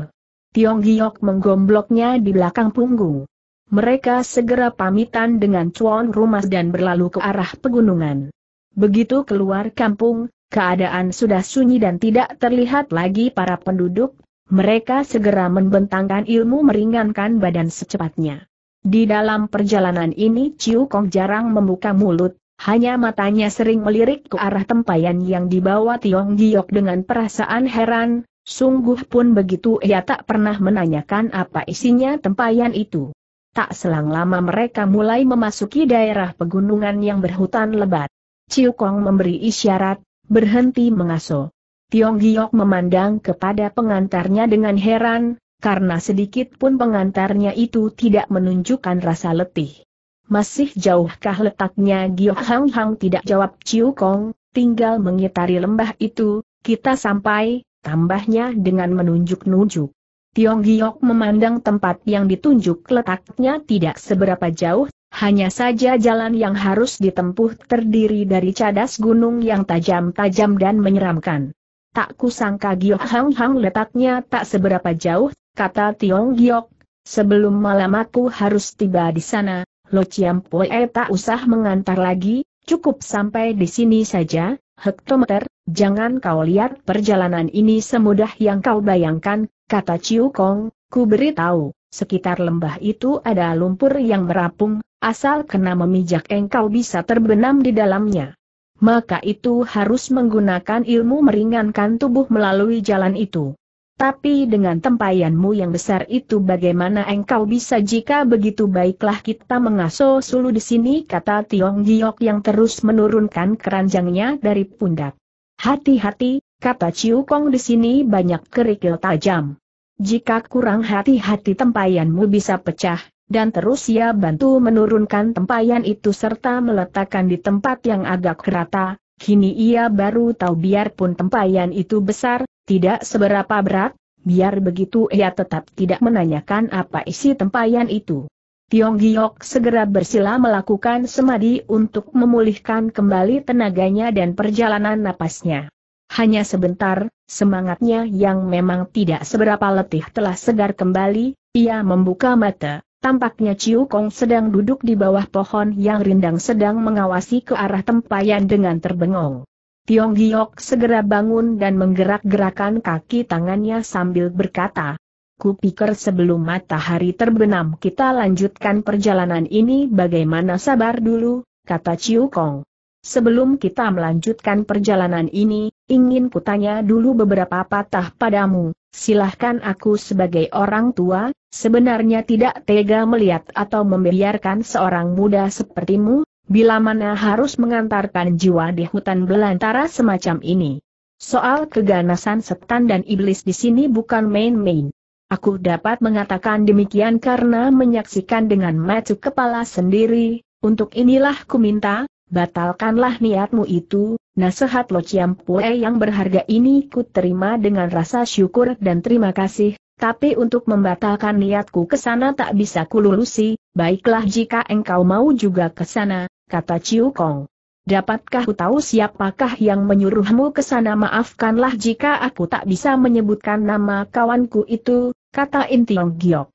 Tiong Giok menggombloknya di belakang punggung. Mereka segera pamitan dengan cuan rumah dan berlalu ke arah pegunungan. Begitu keluar kampung, keadaan sudah sunyi dan tidak terlihat lagi para penduduk, mereka segera membentangkan ilmu meringankan badan secepatnya. Di dalam perjalanan ini Ciu Kong jarang membuka mulut, hanya matanya sering melirik ke arah tempayan yang dibawa Tiong Giok dengan perasaan heran, sungguh pun begitu ia tak pernah menanyakan apa isinya tempayan itu. Tak selang lama mereka mulai memasuki daerah pegunungan yang berhutan lebat. Ciu Kong memberi isyarat, berhenti mengasuh. Tiong Giok memandang kepada pengantarnya dengan heran, karena sedikit pun pengantarnya itu tidak menunjukkan rasa letih. Masih jauhkah letaknya Giok Hang Hang tidak jawab Ciu Kong, tinggal mengitari lembah itu, kita sampai, tambahnya dengan menunjuk-nunjuk. Tiong Giok memandang tempat yang ditunjuk letaknya tidak seberapa jauh hanya saja jalan yang harus ditempuh terdiri dari cadas gunung yang tajam-tajam dan menyeramkan. Tak kusangka Giok Hang Hang letaknya tak seberapa jauh, kata Tiong Giok. Sebelum malam aku harus tiba di sana, Lo Chiam Poe tak usah mengantar lagi, cukup sampai di sini saja, hektometer, jangan kau lihat perjalanan ini semudah yang kau bayangkan, kata Ciu Kong, ku beritahu. Sekitar lembah itu ada lumpur yang merapung, asal kena memijak engkau bisa terbenam di dalamnya. Maka itu harus menggunakan ilmu meringankan tubuh melalui jalan itu. Tapi dengan tempayanmu yang besar itu bagaimana engkau bisa jika begitu baiklah kita mengasuh sulu di sini kata Tiong Giok yang terus menurunkan keranjangnya dari pundak. Hati-hati, kata Ciu Kong di sini banyak kerikil tajam. Jika kurang hati-hati tempayanmu bisa pecah, dan terus ia bantu menurunkan tempayan itu serta meletakkan di tempat yang agak rata, kini ia baru tahu biarpun tempayan itu besar, tidak seberapa berat, biar begitu ia tetap tidak menanyakan apa isi tempayan itu. Tiong Giok segera bersila melakukan semadi untuk memulihkan kembali tenaganya dan perjalanan napasnya. Hanya sebentar, semangatnya yang memang tidak seberapa letih telah segar kembali, ia membuka mata, tampaknya Ciu Kong sedang duduk di bawah pohon yang rindang sedang mengawasi ke arah tempayan dengan terbengong. Tiong Giok segera bangun dan menggerak-gerakan kaki tangannya sambil berkata, Kupikir sebelum matahari terbenam kita lanjutkan perjalanan ini bagaimana sabar dulu, kata Ciu Kong. Sebelum kita melanjutkan perjalanan ini, ingin kutanya dulu beberapa patah padamu, silahkan aku sebagai orang tua, sebenarnya tidak tega melihat atau membiarkan seorang muda sepertimu, bila mana harus mengantarkan jiwa di hutan belantara semacam ini. Soal keganasan setan dan iblis di sini bukan main-main. Aku dapat mengatakan demikian karena menyaksikan dengan mata kepala sendiri, untuk inilah ku minta, batalkanlah niatmu itu, nasihat Lo Chiam Pue yang berharga ini ku terima dengan rasa syukur dan terima kasih, tapi untuk membatalkan niatku ke sana tak bisa kululusi, baiklah jika engkau mau juga ke sana, kata Ciu Kong. Dapatkah ku tahu siapakah yang menyuruhmu ke sana maafkanlah jika aku tak bisa menyebutkan nama kawanku itu, kata Intiong Giok.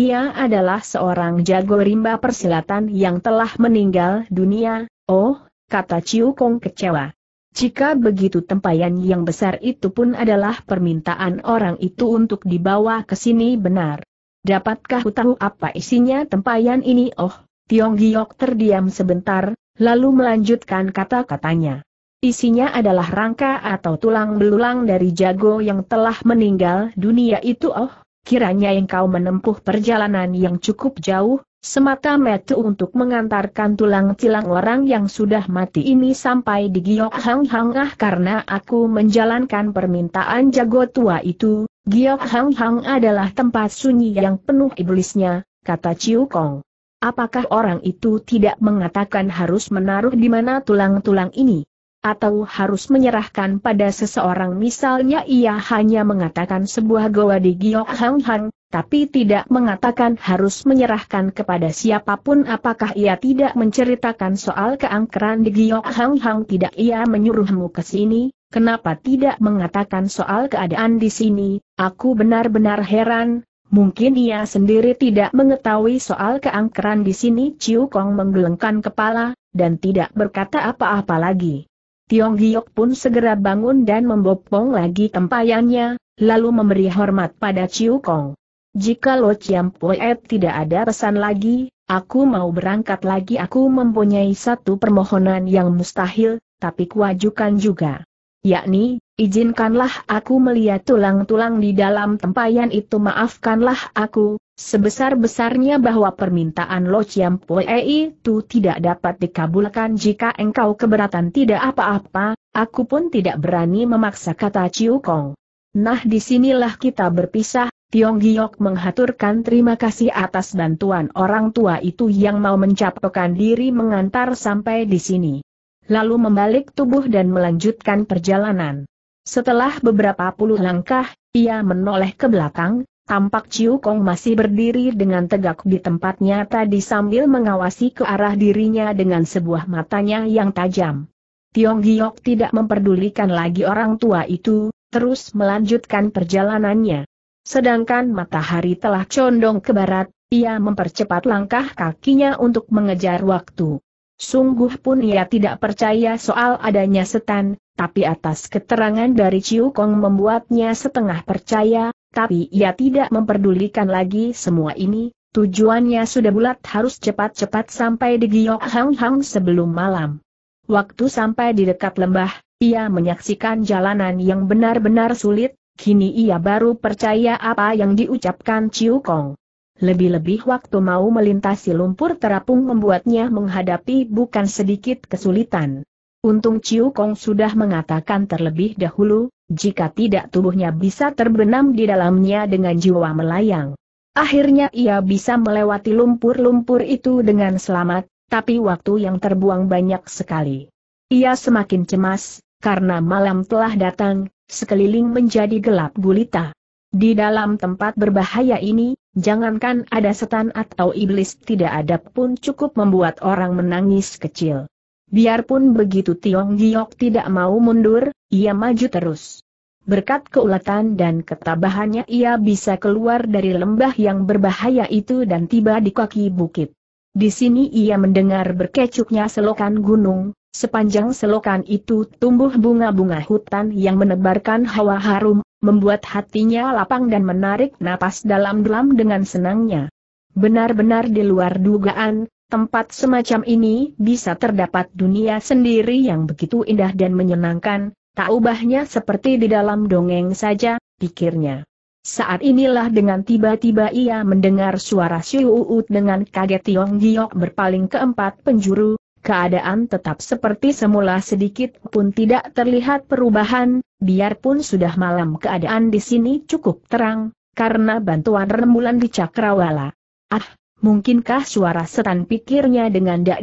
Ia adalah seorang jago rimba persilatan yang telah meninggal dunia, Oh, kata Ciu Kong kecewa. Jika begitu tempayan yang besar itu pun adalah permintaan orang itu untuk dibawa ke sini benar. Dapatkah tahu apa isinya tempayan ini? Oh, Tiong Giok terdiam sebentar, lalu melanjutkan kata-katanya. Isinya adalah rangka atau tulang belulang dari jago yang telah meninggal dunia itu oh, kiranya engkau menempuh perjalanan yang cukup jauh, semata metu untuk mengantarkan tulang cilang orang yang sudah mati ini sampai di Giok Hang Hang ah karena aku menjalankan permintaan jago tua itu, Giok Hang Hang adalah tempat sunyi yang penuh iblisnya, kata Chiu Kong. Apakah orang itu tidak mengatakan harus menaruh di mana tulang-tulang ini? Atau harus menyerahkan pada seseorang misalnya ia hanya mengatakan sebuah goa di Giok Hang Hang, tapi tidak mengatakan harus menyerahkan kepada siapapun apakah ia tidak menceritakan soal keangkeran di Giok Hang Hang tidak ia menyuruhmu ke sini, kenapa tidak mengatakan soal keadaan di sini, aku benar-benar heran, mungkin ia sendiri tidak mengetahui soal keangkeran di sini Ciu Kong menggelengkan kepala, dan tidak berkata apa-apa lagi. Tiong Giyok pun segera bangun dan membopong lagi tempayannya, lalu memberi hormat pada Ciu Kong. Jika Lo Chiam Poet tidak ada pesan lagi, aku mau berangkat lagi aku mempunyai satu permohonan yang mustahil, tapi kuajukan juga. Yakni, izinkanlah aku melihat tulang-tulang di dalam tempayan itu maafkanlah aku, sebesar-besarnya bahwa permintaan Lo Chiam Poe itu tidak dapat dikabulkan jika engkau keberatan tidak apa-apa, aku pun tidak berani memaksa kata Ciu Kong. Nah disinilah kita berpisah, Tiong Giok menghaturkan terima kasih atas bantuan orang tua itu yang mau mencapokan diri mengantar sampai di sini. Lalu membalik tubuh dan melanjutkan perjalanan. Setelah beberapa puluh langkah, ia menoleh ke belakang, tampak Ciu Kong masih berdiri dengan tegak di tempatnya tadi sambil mengawasi ke arah dirinya dengan sebuah matanya yang tajam. Tiong Giok tidak memperdulikan lagi orang tua itu, terus melanjutkan perjalanannya. Sedangkan matahari telah condong ke barat, ia mempercepat langkah kakinya untuk mengejar waktu. Sungguh pun ia tidak percaya soal adanya setan, tapi atas keterangan dari Ciu Kong membuatnya setengah percaya, tapi ia tidak memperdulikan lagi semua ini, tujuannya sudah bulat harus cepat-cepat sampai di Giok Hang Hang sebelum malam. Waktu sampai di dekat lembah, ia menyaksikan jalanan yang benar-benar sulit, Kini ia baru percaya apa yang diucapkan Ciu Kong. Lebih-lebih waktu mau melintasi lumpur terapung membuatnya menghadapi bukan sedikit kesulitan. Untung Ciu Kong sudah mengatakan terlebih dahulu, jika tidak tubuhnya bisa terbenam di dalamnya dengan jiwa melayang. Akhirnya ia bisa melewati lumpur-lumpur itu dengan selamat, tapi waktu yang terbuang banyak sekali. Ia semakin cemas, karena malam telah datang, sekeliling menjadi gelap gulita. Di dalam tempat berbahaya ini, jangankan ada setan atau iblis tidak ada pun cukup membuat orang menangis kecil. Biarpun begitu Tiong Giok tidak mau mundur, ia maju terus. Berkat keuletan dan ketabahannya ia bisa keluar dari lembah yang berbahaya itu dan tiba di kaki bukit. Di sini ia mendengar berkecuknya selokan gunung, Sepanjang selokan itu tumbuh bunga-bunga hutan yang menebarkan hawa harum, membuat hatinya lapang dan menarik napas dalam-dalam dengan senangnya. Benar-benar di luar dugaan, tempat semacam ini bisa terdapat dunia sendiri yang begitu indah dan menyenangkan, tak ubahnya seperti di dalam dongeng saja, pikirnya. Saat inilah dengan tiba-tiba ia mendengar suara Siu Uut dengan kaget Tiong Giok berpaling ke empat penjuru, keadaan tetap seperti semula sedikit pun tidak terlihat perubahan, biarpun sudah malam keadaan di sini cukup terang, karena bantuan rembulan di Cakrawala. Ah, mungkinkah suara setan pikirnya dengan dak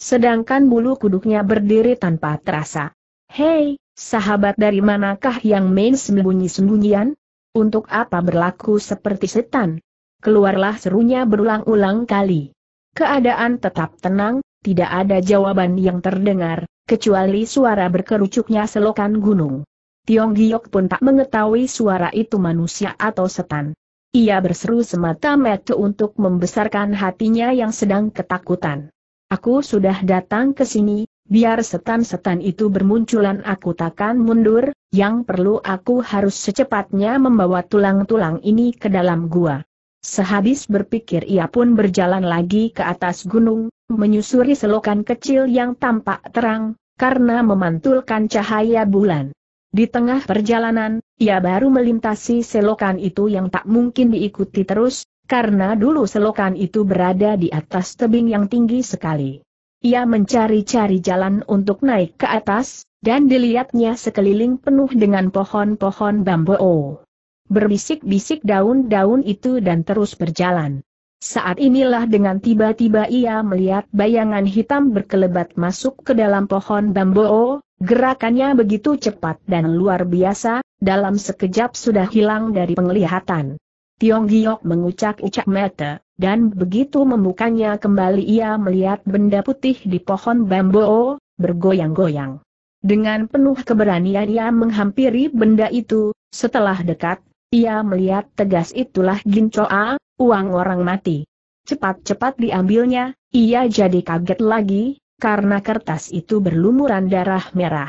Sedangkan bulu kuduknya berdiri tanpa terasa. Hei, sahabat dari manakah yang main sembunyi-sembunyian? Untuk apa berlaku seperti setan? Keluarlah serunya berulang-ulang kali. Keadaan tetap tenang, tidak ada jawaban yang terdengar, kecuali suara berkerucuknya selokan gunung. Tiong Giok pun tak mengetahui suara itu manusia atau setan. Ia berseru semata-mata untuk membesarkan hatinya yang sedang ketakutan. Aku sudah datang ke sini, biar setan-setan itu bermunculan aku takkan mundur, yang perlu aku harus secepatnya membawa tulang-tulang ini ke dalam gua. Sehabis berpikir ia pun berjalan lagi ke atas gunung, menyusuri selokan kecil yang tampak terang, karena memantulkan cahaya bulan. Di tengah perjalanan, ia baru melintasi selokan itu yang tak mungkin diikuti terus, karena dulu selokan itu berada di atas tebing yang tinggi sekali. Ia mencari-cari jalan untuk naik ke atas, dan dilihatnya sekeliling penuh dengan pohon-pohon bambu. Oh. Berbisik-bisik daun-daun itu dan terus berjalan. Saat inilah dengan tiba-tiba ia melihat bayangan hitam berkelebat masuk ke dalam pohon bambu, oh, gerakannya begitu cepat dan luar biasa, dalam sekejap sudah hilang dari penglihatan. Tiong Giok mengucak-ucak mata, dan begitu membukanya kembali ia melihat benda putih di pohon bambu oh, bergoyang-goyang. Dengan penuh keberanian ia menghampiri benda itu, setelah dekat, ia melihat tegas itulah Gincoa, uang orang mati. Cepat-cepat diambilnya, ia jadi kaget lagi, karena kertas itu berlumuran darah merah.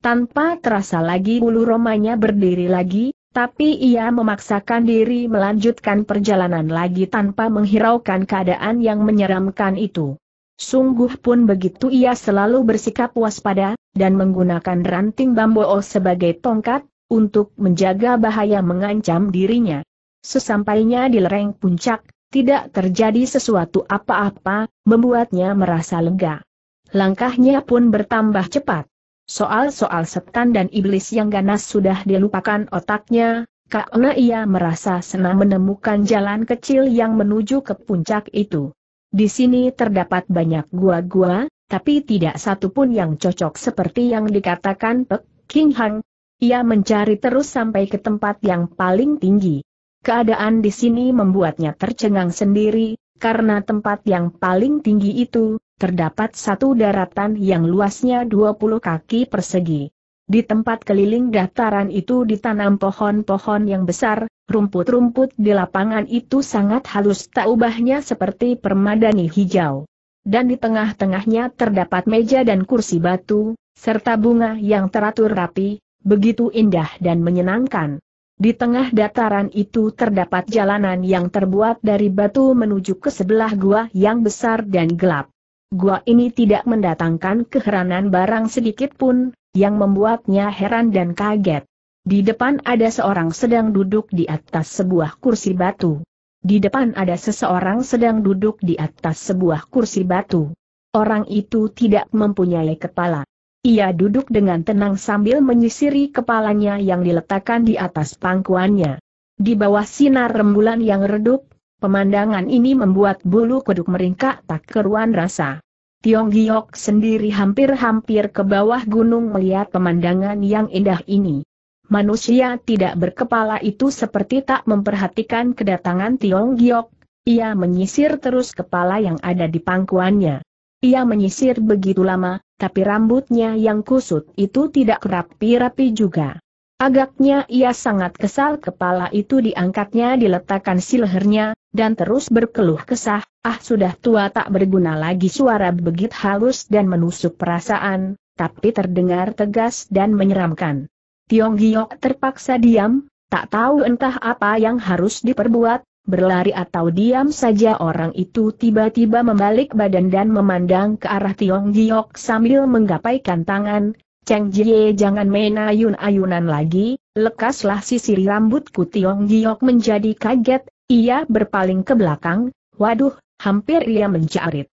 Tanpa terasa lagi bulu romanya berdiri lagi, tapi ia memaksakan diri melanjutkan perjalanan lagi tanpa menghiraukan keadaan yang menyeramkan itu. Sungguh pun begitu ia selalu bersikap waspada, dan menggunakan ranting bambu sebagai tongkat, untuk menjaga bahaya mengancam dirinya. Sesampainya di lereng puncak, tidak terjadi sesuatu apa-apa, membuatnya merasa lega. Langkahnya pun bertambah cepat. Soal-soal setan dan iblis yang ganas sudah dilupakan otaknya, karena ia merasa senang menemukan jalan kecil yang menuju ke puncak itu. Di sini terdapat banyak gua-gua, tapi tidak satu pun yang cocok seperti yang dikatakan Pek King Hang. Ia mencari terus sampai ke tempat yang paling tinggi. Keadaan di sini membuatnya tercengang sendiri, karena tempat yang paling tinggi itu, terdapat satu daratan yang luasnya 20 kaki persegi. Di tempat keliling dataran itu ditanam pohon-pohon yang besar, rumput-rumput di lapangan itu sangat halus tak ubahnya seperti permadani hijau. Dan di tengah-tengahnya terdapat meja dan kursi batu, serta bunga yang teratur rapi, begitu indah dan menyenangkan. Di tengah dataran itu terdapat jalanan yang terbuat dari batu menuju ke sebelah gua yang besar dan gelap. Gua ini tidak mendatangkan keheranan barang sedikit pun, yang membuatnya heran dan kaget. Di depan ada seorang sedang duduk di atas sebuah kursi batu. Di depan ada seseorang sedang duduk di atas sebuah kursi batu. Orang itu tidak mempunyai kepala. Ia duduk dengan tenang sambil menyisiri kepalanya yang diletakkan di atas pangkuannya. Di bawah sinar rembulan yang redup, pemandangan ini membuat bulu kuduk meringkak tak keruan rasa. Tiong Giok sendiri hampir-hampir ke bawah gunung melihat pemandangan yang indah ini. Manusia tidak berkepala itu seperti tak memperhatikan kedatangan Tiong Giok, ia menyisir terus kepala yang ada di pangkuannya. Ia menyisir begitu lama, tapi rambutnya yang kusut itu tidak rapi rapi juga. Agaknya ia sangat kesal kepala itu diangkatnya diletakkan si lehernya, dan terus berkeluh kesah, ah sudah tua tak berguna lagi suara begit halus dan menusuk perasaan, tapi terdengar tegas dan menyeramkan. Tiong Giok terpaksa diam, tak tahu entah apa yang harus diperbuat, berlari atau diam saja orang itu tiba-tiba membalik badan dan memandang ke arah Tiong Giok sambil menggapaikan tangan, Cheng Jie jangan main ayun-ayunan lagi, lekaslah sisir rambutku Tiong Giok menjadi kaget, ia berpaling ke belakang, waduh, hampir ia mencarit.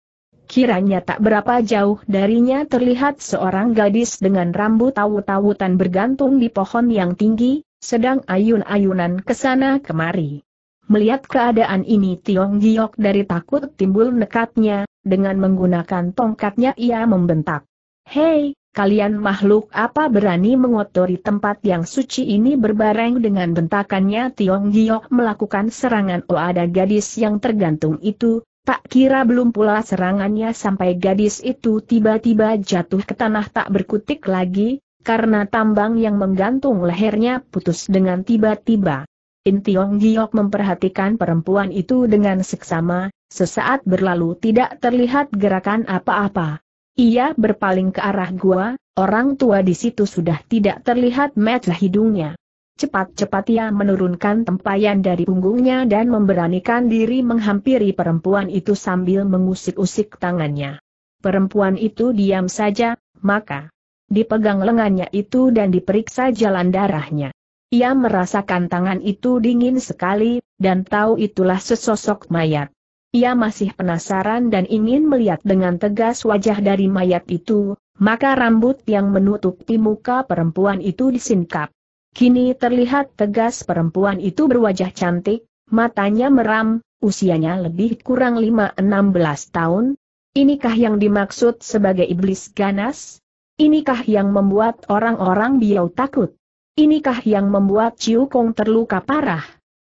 Kiranya tak berapa jauh darinya terlihat seorang gadis dengan rambut tahu tawutan bergantung di pohon yang tinggi, sedang ayun-ayunan ke sana kemari. Melihat keadaan ini Tiong Giok dari takut timbul nekatnya, dengan menggunakan tongkatnya ia membentak. Hei, kalian makhluk apa berani mengotori tempat yang suci ini berbareng dengan bentakannya Tiong Giok melakukan serangan oh ada gadis yang tergantung itu, tak kira belum pula serangannya sampai gadis itu tiba-tiba jatuh ke tanah tak berkutik lagi, karena tambang yang menggantung lehernya putus dengan tiba-tiba. In Tiong Giok memperhatikan perempuan itu dengan seksama, sesaat berlalu tidak terlihat gerakan apa-apa. Ia berpaling ke arah gua, orang tua di situ sudah tidak terlihat mata hidungnya. Cepat-cepat ia menurunkan tempayan dari punggungnya dan memberanikan diri menghampiri perempuan itu sambil mengusik-usik tangannya. Perempuan itu diam saja, maka dipegang lengannya itu dan diperiksa jalan darahnya. Ia merasakan tangan itu dingin sekali, dan tahu itulah sesosok mayat. Ia masih penasaran dan ingin melihat dengan tegas wajah dari mayat itu, maka rambut yang menutupi muka perempuan itu disingkap. Kini terlihat tegas perempuan itu berwajah cantik, matanya meram, usianya lebih kurang 5-16 tahun. Inikah yang dimaksud sebagai iblis ganas? Inikah yang membuat orang-orang biau takut? Inikah yang membuat Ciu Kong terluka parah?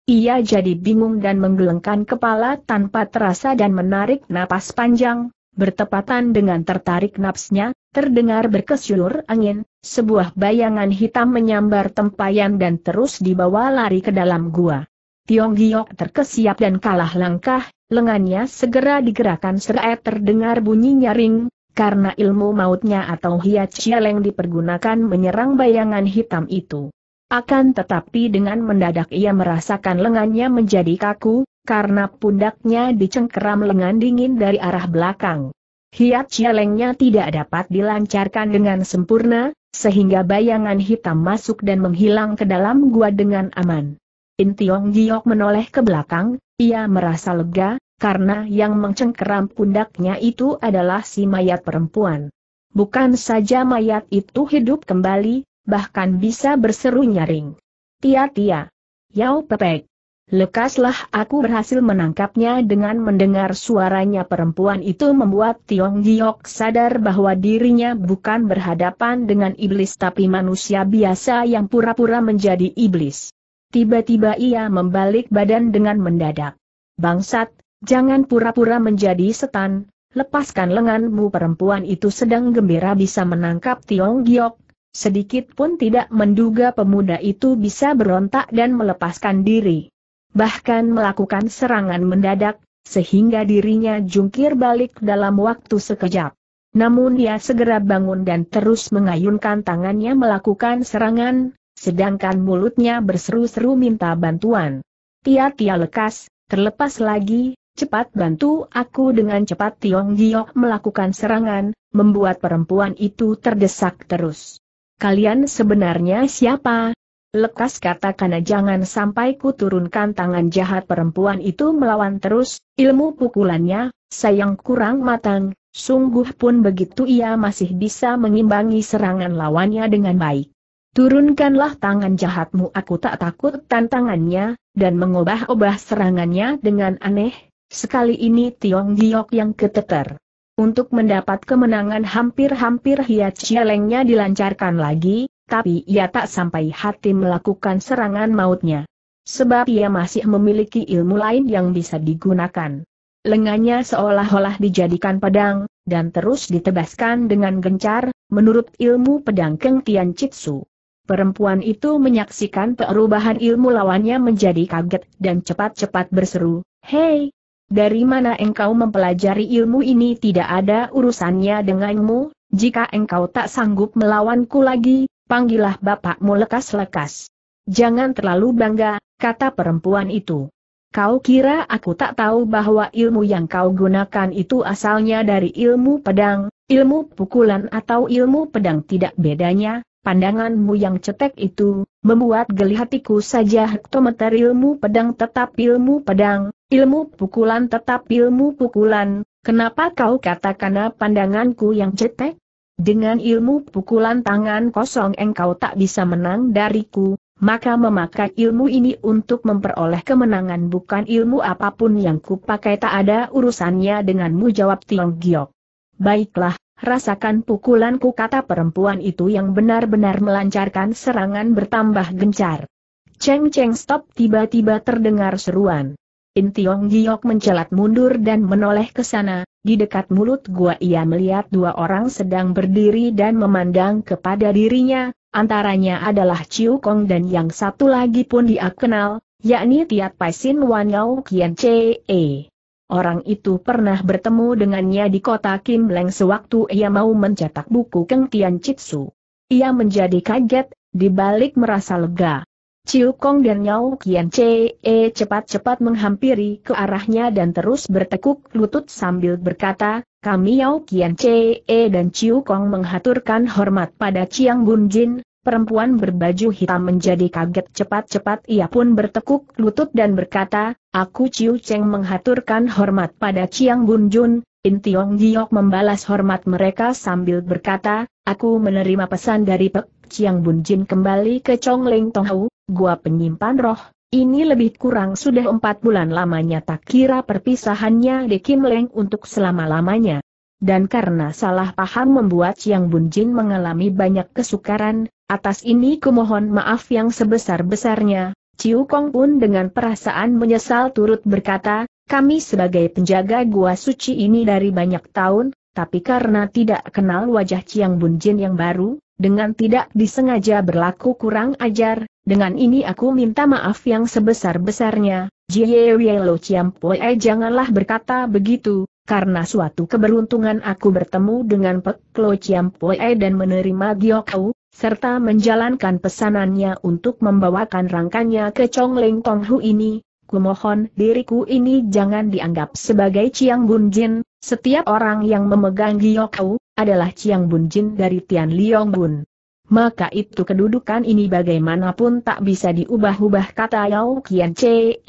Ia jadi bingung dan menggelengkan kepala tanpa terasa dan menarik napas panjang, bertepatan dengan tertarik napsnya, terdengar berkesyur angin, sebuah bayangan hitam menyambar tempayan dan terus dibawa lari ke dalam gua. Tiong Giok terkesiap dan kalah langkah, lengannya segera digerakkan seret terdengar bunyi nyaring, karena ilmu mautnya atau hiat cieleng dipergunakan menyerang bayangan hitam itu. Akan tetapi dengan mendadak ia merasakan lengannya menjadi kaku, karena pundaknya dicengkeram lengan dingin dari arah belakang. Hiat cielengnya tidak dapat dilancarkan dengan sempurna, sehingga bayangan hitam masuk dan menghilang ke dalam gua dengan aman. Intiong Giok menoleh ke belakang, ia merasa lega, karena yang mencengkeram pundaknya itu adalah si mayat perempuan. Bukan saja mayat itu hidup kembali, bahkan bisa berseru nyaring. Tia-tia. Yau pepek. Lekaslah aku berhasil menangkapnya dengan mendengar suaranya perempuan itu membuat Tiong Giok sadar bahwa dirinya bukan berhadapan dengan iblis tapi manusia biasa yang pura-pura menjadi iblis. Tiba-tiba ia membalik badan dengan mendadak. Bangsat, Jangan pura-pura menjadi setan, lepaskan lenganmu perempuan itu sedang gembira bisa menangkap Tiong Giok, sedikit pun tidak menduga pemuda itu bisa berontak dan melepaskan diri. Bahkan melakukan serangan mendadak, sehingga dirinya jungkir balik dalam waktu sekejap. Namun dia segera bangun dan terus mengayunkan tangannya melakukan serangan, sedangkan mulutnya berseru-seru minta bantuan. Tia-tia lekas, terlepas lagi, Cepat bantu aku dengan cepat Tiong Giok melakukan serangan, membuat perempuan itu terdesak terus. Kalian sebenarnya siapa? Lekas katakan jangan sampai ku turunkan tangan jahat perempuan itu melawan terus, ilmu pukulannya, sayang kurang matang, sungguh pun begitu ia masih bisa mengimbangi serangan lawannya dengan baik. Turunkanlah tangan jahatmu aku tak takut tantangannya, dan mengubah-ubah serangannya dengan aneh, Sekali ini Tiong Giok yang keteter. Untuk mendapat kemenangan hampir-hampir hiat cielengnya dilancarkan lagi, tapi ia tak sampai hati melakukan serangan mautnya. Sebab ia masih memiliki ilmu lain yang bisa digunakan. Lengannya seolah-olah dijadikan pedang, dan terus ditebaskan dengan gencar, menurut ilmu pedang Keng Tian Chitsu. Perempuan itu menyaksikan perubahan ilmu lawannya menjadi kaget dan cepat-cepat berseru, Hei, dari mana engkau mempelajari ilmu ini tidak ada urusannya denganmu, jika engkau tak sanggup melawanku lagi, panggillah bapakmu lekas-lekas. Jangan terlalu bangga, kata perempuan itu. Kau kira aku tak tahu bahwa ilmu yang kau gunakan itu asalnya dari ilmu pedang, ilmu pukulan atau ilmu pedang tidak bedanya? pandanganmu yang cetek itu, membuat geli hatiku saja hektometer ilmu pedang tetap ilmu pedang, ilmu pukulan tetap ilmu pukulan, kenapa kau katakan pandanganku yang cetek? Dengan ilmu pukulan tangan kosong engkau tak bisa menang dariku, maka memakai ilmu ini untuk memperoleh kemenangan bukan ilmu apapun yang kupakai tak ada urusannya denganmu jawab Tiong Giok. Baiklah, Rasakan pukulanku kata perempuan itu yang benar-benar melancarkan serangan bertambah gencar. Cheng Cheng stop tiba-tiba terdengar seruan. In Tiong Giok mencelat mundur dan menoleh ke sana, di dekat mulut gua ia melihat dua orang sedang berdiri dan memandang kepada dirinya, antaranya adalah Chiu Kong dan yang satu lagi pun dia kenal, yakni Tiat Paisin Wan Yao Kian Chee. Orang itu pernah bertemu dengannya di kota Kim Leng sewaktu ia mau mencetak buku Keng Tian Chitsu. Ia menjadi kaget, dibalik merasa lega. Ciu Kong dan Yao Kian Che cepat-cepat menghampiri ke arahnya dan terus bertekuk lutut sambil berkata, kami Yao Kian Che dan Ciu Kong menghaturkan hormat pada Chiang Bun Jin, Perempuan berbaju hitam menjadi kaget cepat-cepat ia pun bertekuk lutut dan berkata, Aku Ciu Cheng menghaturkan hormat pada Chiang Bun Jun, In Tiong Giok membalas hormat mereka sambil berkata, Aku menerima pesan dari Pek Chiang Bun Jin kembali ke Chong Leng Hau, gua penyimpan roh, ini lebih kurang sudah empat bulan lamanya tak kira perpisahannya di Kim Leng untuk selama-lamanya dan karena salah paham membuat Yang Bunjin mengalami banyak kesukaran, atas ini kumohon maaf yang sebesar-besarnya, Ciu Kong pun dengan perasaan menyesal turut berkata, kami sebagai penjaga gua suci ini dari banyak tahun, tapi karena tidak kenal wajah Ciang Bunjin yang baru, dengan tidak disengaja berlaku kurang ajar, dengan ini aku minta maaf yang sebesar-besarnya, Jie Wei Yelo Poe janganlah berkata begitu, karena suatu keberuntungan aku bertemu dengan Pek Lo Chiam Pue dan menerima Giokau, serta menjalankan pesanannya untuk membawakan rangkanya ke Chong Tong Tonghu ini, kumohon diriku ini jangan dianggap sebagai Chiang Bunjin, setiap orang yang memegang Giokau, adalah Chiang Bunjin dari Tian Liong Bun. Maka itu kedudukan ini bagaimanapun tak bisa diubah-ubah kata Yao Kian Che.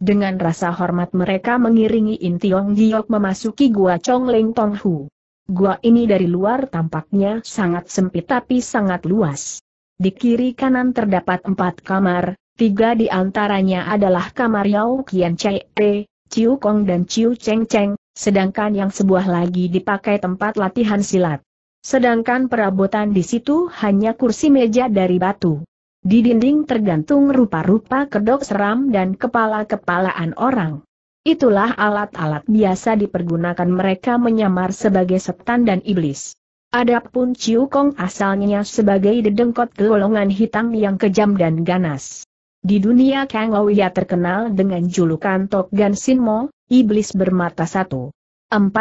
Dengan rasa hormat mereka mengiringi In Tiong Giok memasuki Gua Chong Leng Tong Hu. Gua ini dari luar tampaknya sangat sempit tapi sangat luas. Di kiri kanan terdapat empat kamar, tiga di antaranya adalah kamar Yao Kian Chai E, Ciu Kong dan Chiu Cheng Cheng, sedangkan yang sebuah lagi dipakai tempat latihan silat. Sedangkan perabotan di situ hanya kursi meja dari batu. Di dinding tergantung rupa-rupa kedok seram dan kepala-kepalaan orang. Itulah alat-alat biasa dipergunakan mereka menyamar sebagai setan dan iblis. Adapun Ciu Kong asalnya sebagai dedengkot golongan hitam yang kejam dan ganas. Di dunia Kang ia terkenal dengan julukan Tok Gan Sin Mo, iblis bermata satu. 40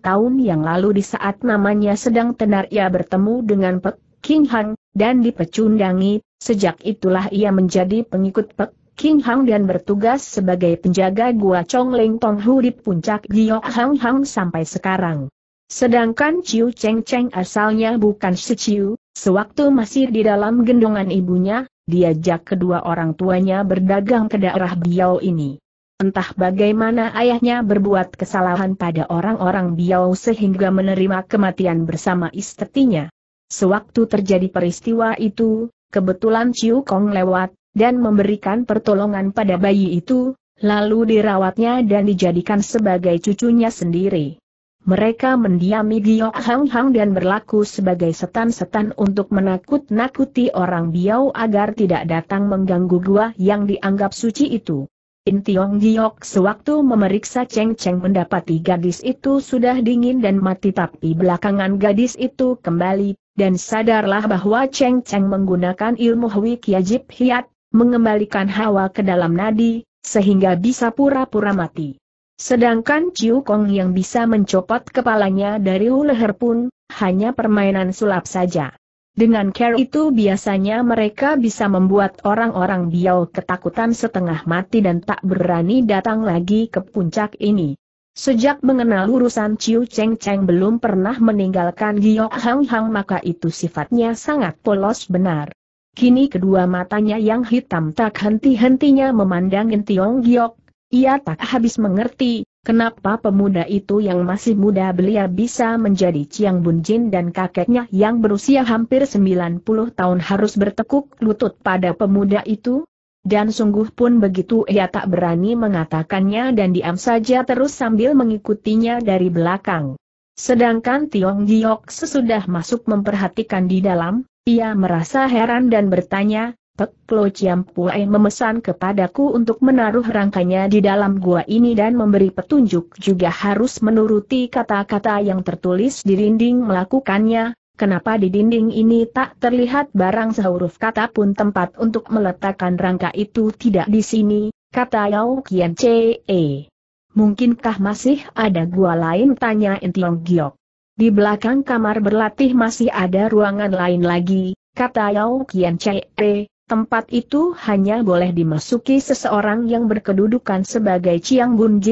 tahun yang lalu di saat namanya sedang tenar ia bertemu dengan Pek King Hang, dan dipecundangi, sejak itulah ia menjadi pengikut Pek King Hang dan bertugas sebagai penjaga gua Chong Tong Tong di puncak Giyok Hang Hang sampai sekarang. Sedangkan Chiu Cheng Cheng asalnya bukan si Ciu, sewaktu masih di dalam gendongan ibunya, diajak kedua orang tuanya berdagang ke daerah Biao ini. Entah bagaimana ayahnya berbuat kesalahan pada orang-orang Biao sehingga menerima kematian bersama istrinya. Sewaktu terjadi peristiwa itu, kebetulan Ciu Kong lewat, dan memberikan pertolongan pada bayi itu, lalu dirawatnya dan dijadikan sebagai cucunya sendiri. Mereka mendiami Giok Hang Hang dan berlaku sebagai setan-setan untuk menakut-nakuti orang Biao agar tidak datang mengganggu gua yang dianggap suci itu. In Tiong Giok sewaktu memeriksa Cheng Cheng mendapati gadis itu sudah dingin dan mati tapi belakangan gadis itu kembali, dan sadarlah bahwa Cheng Cheng menggunakan ilmu Hui Kiajib Hiat, mengembalikan hawa ke dalam nadi, sehingga bisa pura-pura mati. Sedangkan Ciu Kong yang bisa mencopot kepalanya dari leher pun, hanya permainan sulap saja. Dengan care itu biasanya mereka bisa membuat orang-orang biau ketakutan setengah mati dan tak berani datang lagi ke puncak ini. Sejak mengenal urusan Ciu Cheng Cheng belum pernah meninggalkan Giok Hang Hang maka itu sifatnya sangat polos benar. Kini kedua matanya yang hitam tak henti-hentinya memandang Tiong Giok, ia tak habis mengerti, Kenapa pemuda itu yang masih muda belia bisa menjadi Ciang Bun Jin dan kakeknya yang berusia hampir 90 tahun harus bertekuk lutut pada pemuda itu? Dan sungguh pun begitu ia tak berani mengatakannya dan diam saja terus sambil mengikutinya dari belakang. Sedangkan Tiong Giok sesudah masuk memperhatikan di dalam, ia merasa heran dan bertanya, Pek Lo Chiam Puai memesan kepadaku untuk menaruh rangkanya di dalam gua ini dan memberi petunjuk juga harus menuruti kata-kata yang tertulis di dinding melakukannya, Kenapa di dinding ini tak terlihat barang sehuruf kata pun tempat untuk meletakkan rangka itu tidak di sini, kata Yao Kian Che. Mungkinkah masih ada gua lain tanya Intiong Giok. Di belakang kamar berlatih masih ada ruangan lain lagi, kata Yao Kian Che. Tempat itu hanya boleh dimasuki seseorang yang berkedudukan sebagai Ciang Bun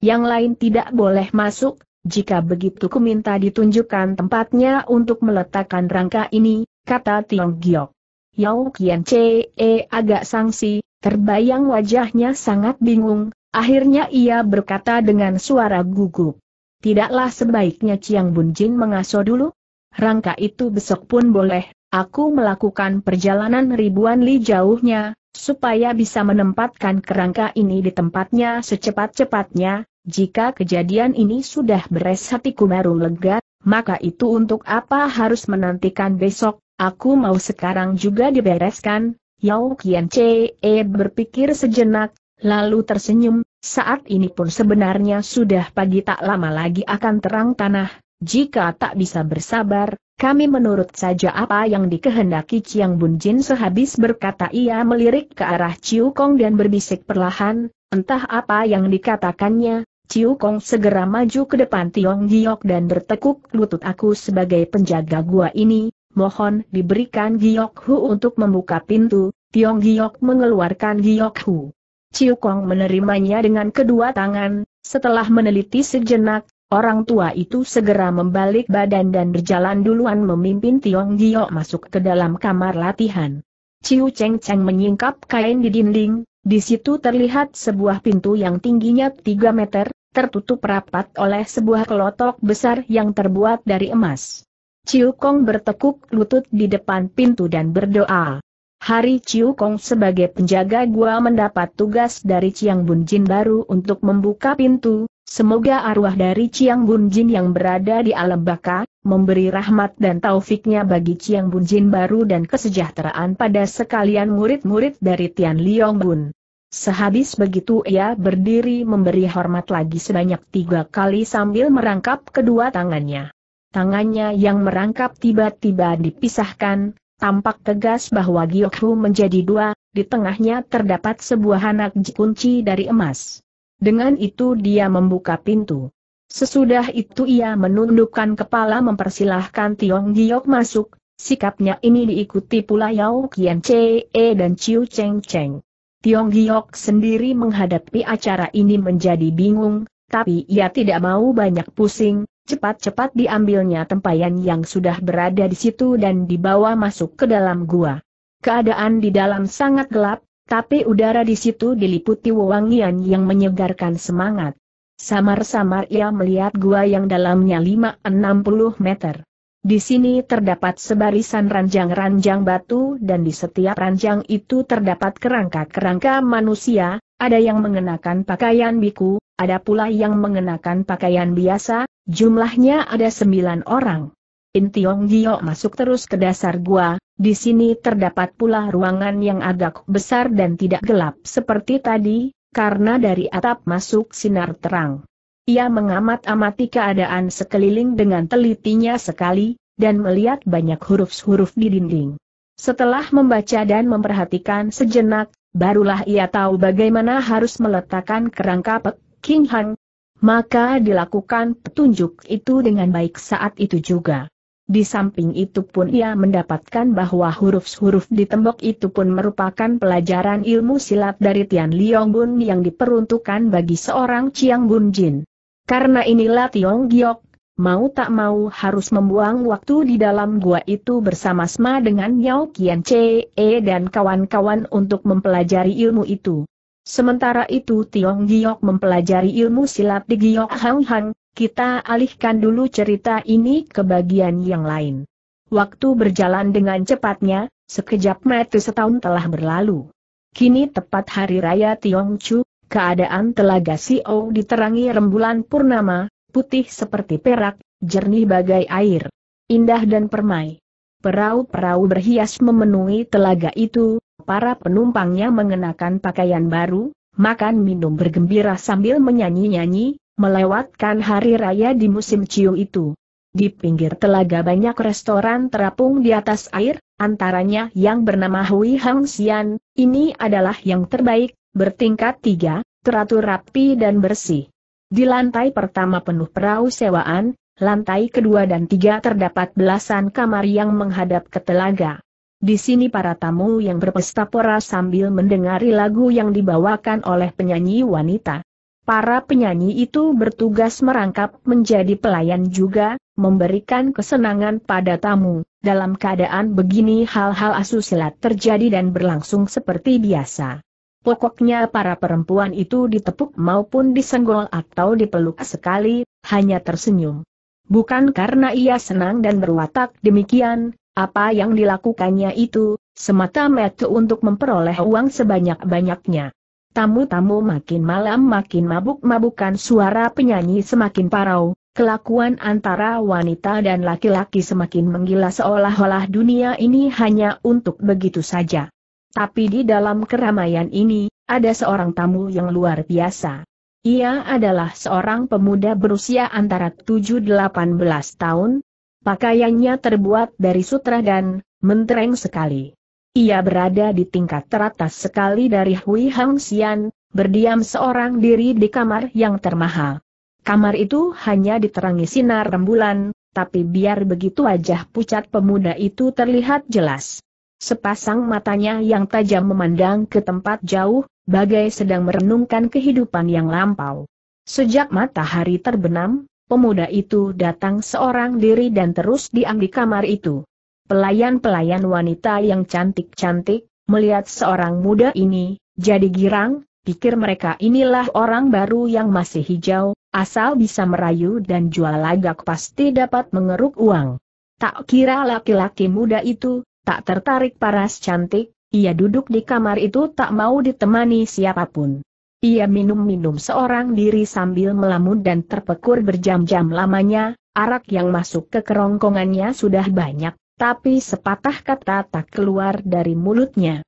yang lain tidak boleh masuk, jika begitu ku minta ditunjukkan tempatnya untuk meletakkan rangka ini, kata Tiong Giok. Yao Kian Che eh, agak sangsi, terbayang wajahnya sangat bingung, akhirnya ia berkata dengan suara gugup. Tidaklah sebaiknya Chiang Bunjin mengaso dulu? Rangka itu besok pun boleh, aku melakukan perjalanan ribuan li jauhnya, supaya bisa menempatkan kerangka ini di tempatnya secepat-cepatnya, jika kejadian ini sudah beres hatiku baru lega, maka itu untuk apa harus menantikan besok, aku mau sekarang juga dibereskan, Yao Kian C.E. Eh, berpikir sejenak, lalu tersenyum, saat ini pun sebenarnya sudah pagi tak lama lagi akan terang tanah, jika tak bisa bersabar, kami menurut saja apa yang dikehendaki Chiang Bun Jin sehabis berkata ia melirik ke arah Chiu Kong dan berbisik perlahan, entah apa yang dikatakannya, Chiu Kong segera maju ke depan Tiong Giok dan bertekuk lutut aku sebagai penjaga gua ini, mohon diberikan Giok Hu untuk membuka pintu, Tiong Giok mengeluarkan Giok Hu. Chiu Kong menerimanya dengan kedua tangan, setelah meneliti sejenak, Orang tua itu segera membalik badan dan berjalan duluan memimpin Tiong Gio masuk ke dalam kamar latihan. Ciu Cheng Cheng menyingkap kain di dinding, di situ terlihat sebuah pintu yang tingginya 3 meter, tertutup rapat oleh sebuah kelotok besar yang terbuat dari emas. Ciu Kong bertekuk lutut di depan pintu dan berdoa. Hari Ciu Kong sebagai penjaga gua mendapat tugas dari Chiang Bun Jin baru untuk membuka pintu, Semoga arwah dari Ciang Bunjin yang berada di alam baka, memberi rahmat dan taufiknya bagi Ciang Bunjin baru dan kesejahteraan pada sekalian murid-murid dari Tian Liong Bun. Sehabis begitu ia berdiri memberi hormat lagi sebanyak tiga kali sambil merangkap kedua tangannya. Tangannya yang merangkap tiba-tiba dipisahkan, tampak tegas bahwa Giokhu menjadi dua, di tengahnya terdapat sebuah anak kunci dari emas. Dengan itu dia membuka pintu. Sesudah itu ia menundukkan kepala mempersilahkan Tiong Giok masuk, sikapnya ini diikuti pula Yao Che E dan Chiu Cheng Cheng. Tiong Giok sendiri menghadapi acara ini menjadi bingung, tapi ia tidak mau banyak pusing, cepat-cepat diambilnya tempayan yang sudah berada di situ dan dibawa masuk ke dalam gua. Keadaan di dalam sangat gelap, tapi udara di situ diliputi wewangian yang menyegarkan semangat. Samar-samar ia melihat gua yang dalamnya 5-60 meter. Di sini terdapat sebarisan ranjang-ranjang batu dan di setiap ranjang itu terdapat kerangka-kerangka manusia, ada yang mengenakan pakaian biku, ada pula yang mengenakan pakaian biasa, jumlahnya ada sembilan orang. Intiong Giok masuk terus ke dasar gua, di sini terdapat pula ruangan yang agak besar dan tidak gelap seperti tadi, karena dari atap masuk sinar terang. Ia mengamat-amati keadaan sekeliling dengan telitinya sekali, dan melihat banyak huruf-huruf di dinding. Setelah membaca dan memperhatikan sejenak, barulah ia tahu bagaimana harus meletakkan kerangka Pek King Hang. Maka dilakukan petunjuk itu dengan baik saat itu juga. Di samping itu pun ia mendapatkan bahwa huruf-huruf di tembok itu pun merupakan pelajaran ilmu silat dari Tian Liong Bun yang diperuntukkan bagi seorang Chiang Bun Jin. Karena inilah Tiong Giok, mau tak mau harus membuang waktu di dalam gua itu bersama-sama dengan Yao Kian Chee dan kawan-kawan untuk mempelajari ilmu itu. Sementara itu Tiong Giok mempelajari ilmu silat di Giok Hang Hang, kita alihkan dulu cerita ini ke bagian yang lain. Waktu berjalan dengan cepatnya, sekejap mati setahun telah berlalu. Kini tepat hari raya Tiong Chu, keadaan telaga Siou diterangi rembulan purnama, putih seperti perak, jernih bagai air. Indah dan permai. Perahu-perahu berhias memenuhi telaga itu, para penumpangnya mengenakan pakaian baru, makan minum bergembira sambil menyanyi-nyanyi, melewatkan hari raya di musim ciu itu. Di pinggir telaga banyak restoran terapung di atas air, antaranya yang bernama Hui Hang Xian, ini adalah yang terbaik, bertingkat tiga, teratur rapi dan bersih. Di lantai pertama penuh perahu sewaan, lantai kedua dan tiga terdapat belasan kamar yang menghadap ke telaga. Di sini para tamu yang berpesta pora sambil mendengari lagu yang dibawakan oleh penyanyi wanita. Para penyanyi itu bertugas merangkap menjadi pelayan juga, memberikan kesenangan pada tamu. Dalam keadaan begini hal-hal asusila terjadi dan berlangsung seperti biasa. Pokoknya para perempuan itu ditepuk maupun disenggol atau dipeluk sekali, hanya tersenyum. Bukan karena ia senang dan berwatak demikian, apa yang dilakukannya itu, semata-mata untuk memperoleh uang sebanyak-banyaknya. Tamu-tamu makin malam makin mabuk-mabukan suara penyanyi semakin parau, kelakuan antara wanita dan laki-laki semakin menggila seolah-olah dunia ini hanya untuk begitu saja. Tapi di dalam keramaian ini, ada seorang tamu yang luar biasa. Ia adalah seorang pemuda berusia antara 7-18 tahun, pakaiannya terbuat dari sutra dan mentereng sekali. Ia berada di tingkat teratas sekali dari Hui Hang Xian, berdiam seorang diri di kamar yang termahal. Kamar itu hanya diterangi sinar rembulan, tapi biar begitu wajah pucat pemuda itu terlihat jelas. Sepasang matanya yang tajam memandang ke tempat jauh, bagai sedang merenungkan kehidupan yang lampau. Sejak matahari terbenam, pemuda itu datang seorang diri dan terus diam di kamar itu. Pelayan-pelayan wanita yang cantik-cantik, melihat seorang muda ini, jadi girang, pikir mereka inilah orang baru yang masih hijau, asal bisa merayu dan jual lagak pasti dapat mengeruk uang. Tak kira laki-laki muda itu, tak tertarik paras cantik, ia duduk di kamar itu tak mau ditemani siapapun. Ia minum-minum seorang diri sambil melamun dan terpekur berjam-jam lamanya, arak yang masuk ke kerongkongannya sudah banyak, tapi sepatah kata tak keluar dari mulutnya.